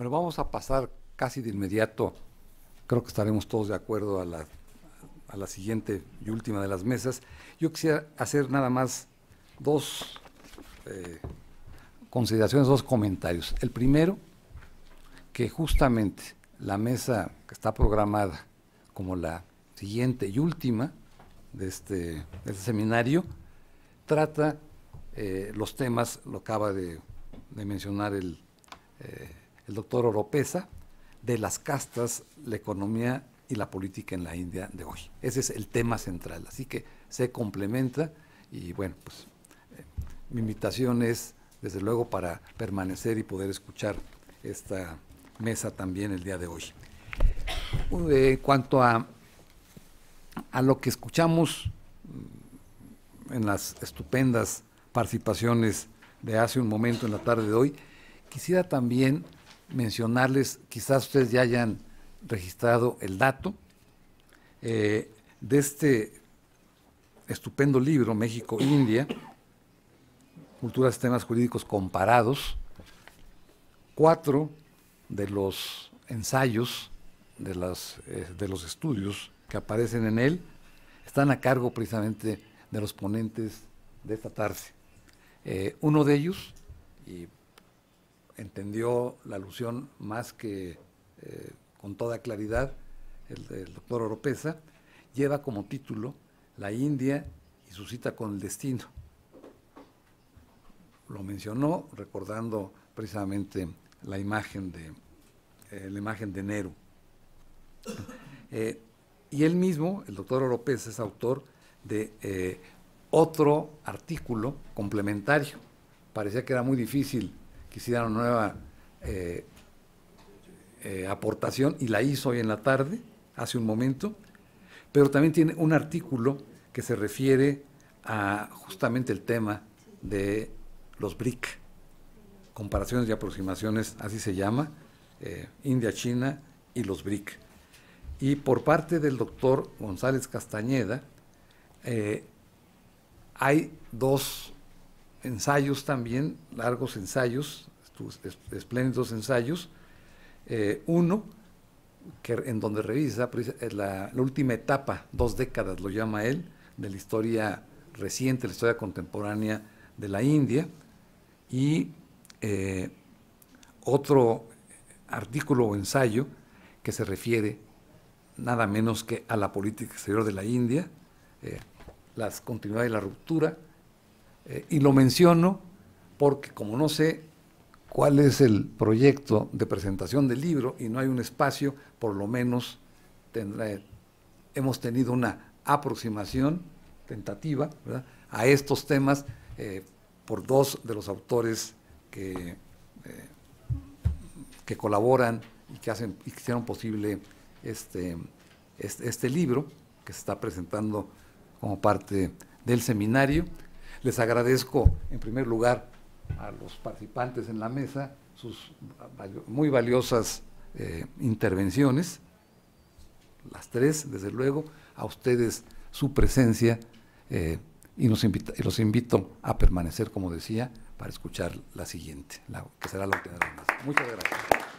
Speaker 2: Bueno, vamos a pasar casi de inmediato, creo que estaremos todos de acuerdo a la, siguiente y última de las mesas. Yo quisiera hacer nada más dos eh, consideraciones, dos comentarios. El primero, que justamente la mesa que está programada como la siguiente y última de este, este seminario trata eh, los temas, lo acaba de, mencionar el eh, doctor Oropesa, de las castas, la economía y la política en la India de hoy. Ese es el tema central, así que se complementa y bueno, pues eh, mi invitación es desde luego para permanecer y poder escuchar esta mesa también el día de hoy. Eh, en cuanto a, a lo que escuchamos mm, en las estupendas participaciones de hace un momento en la tarde de hoy, quisiera también mencionarles, quizás ustedes ya hayan registrado el dato, eh, de este estupendo libro, México-India, Culturas y Temas Jurídicos Comparados, cuatro de los ensayos, de, las, eh, de los estudios que aparecen en él, están a cargo precisamente de los ponentes de esta tarde. Eh, uno de ellos, y entendió la alusión más que eh, con toda claridad el, doctor Oropesa, lleva como título La India y su cita con el destino. Lo mencionó recordando precisamente la imagen de, eh, la imagen de eh, y él mismo, el doctor Oropesa, es autor de eh, otro artículo complementario. Parecía que era muy difícil quisiera una nueva eh, eh, aportación y la hizo hoy en la tarde, hace un momento, pero también tiene un artículo que se refiere a justamente el tema de los BRIC, comparaciones y aproximaciones, así se llama, eh, India, China y los BRIC. Y por parte del doctor González Castañeda, hay dos ensayos también, largos ensayos, espléndidos ensayos. Eh, uno, que, en donde revisa la, última etapa, dos décadas lo llama él, de la historia reciente, la historia contemporánea de la India. Y eh, otro artículo o ensayo que se refiere nada menos que a la política exterior de la India, eh, las continuidades y la ruptura, eh, y lo menciono porque como no sé cuál es el proyecto de presentación del libro y no hay un espacio, por lo menos tendré, hemos tenido una aproximación tentativa a estos temas eh, por dos de los autores que, eh, que colaboran y que, hacen, hicieron posible este, este, este libro que se está presentando como parte del seminario. Les agradezco en primer lugar a los participantes en la mesa sus muy valiosas eh, intervenciones, las tres, desde luego, a ustedes su presencia eh, y, los invito a permanecer, como decía, para escuchar la siguiente, la, que será la última. Muchas gracias.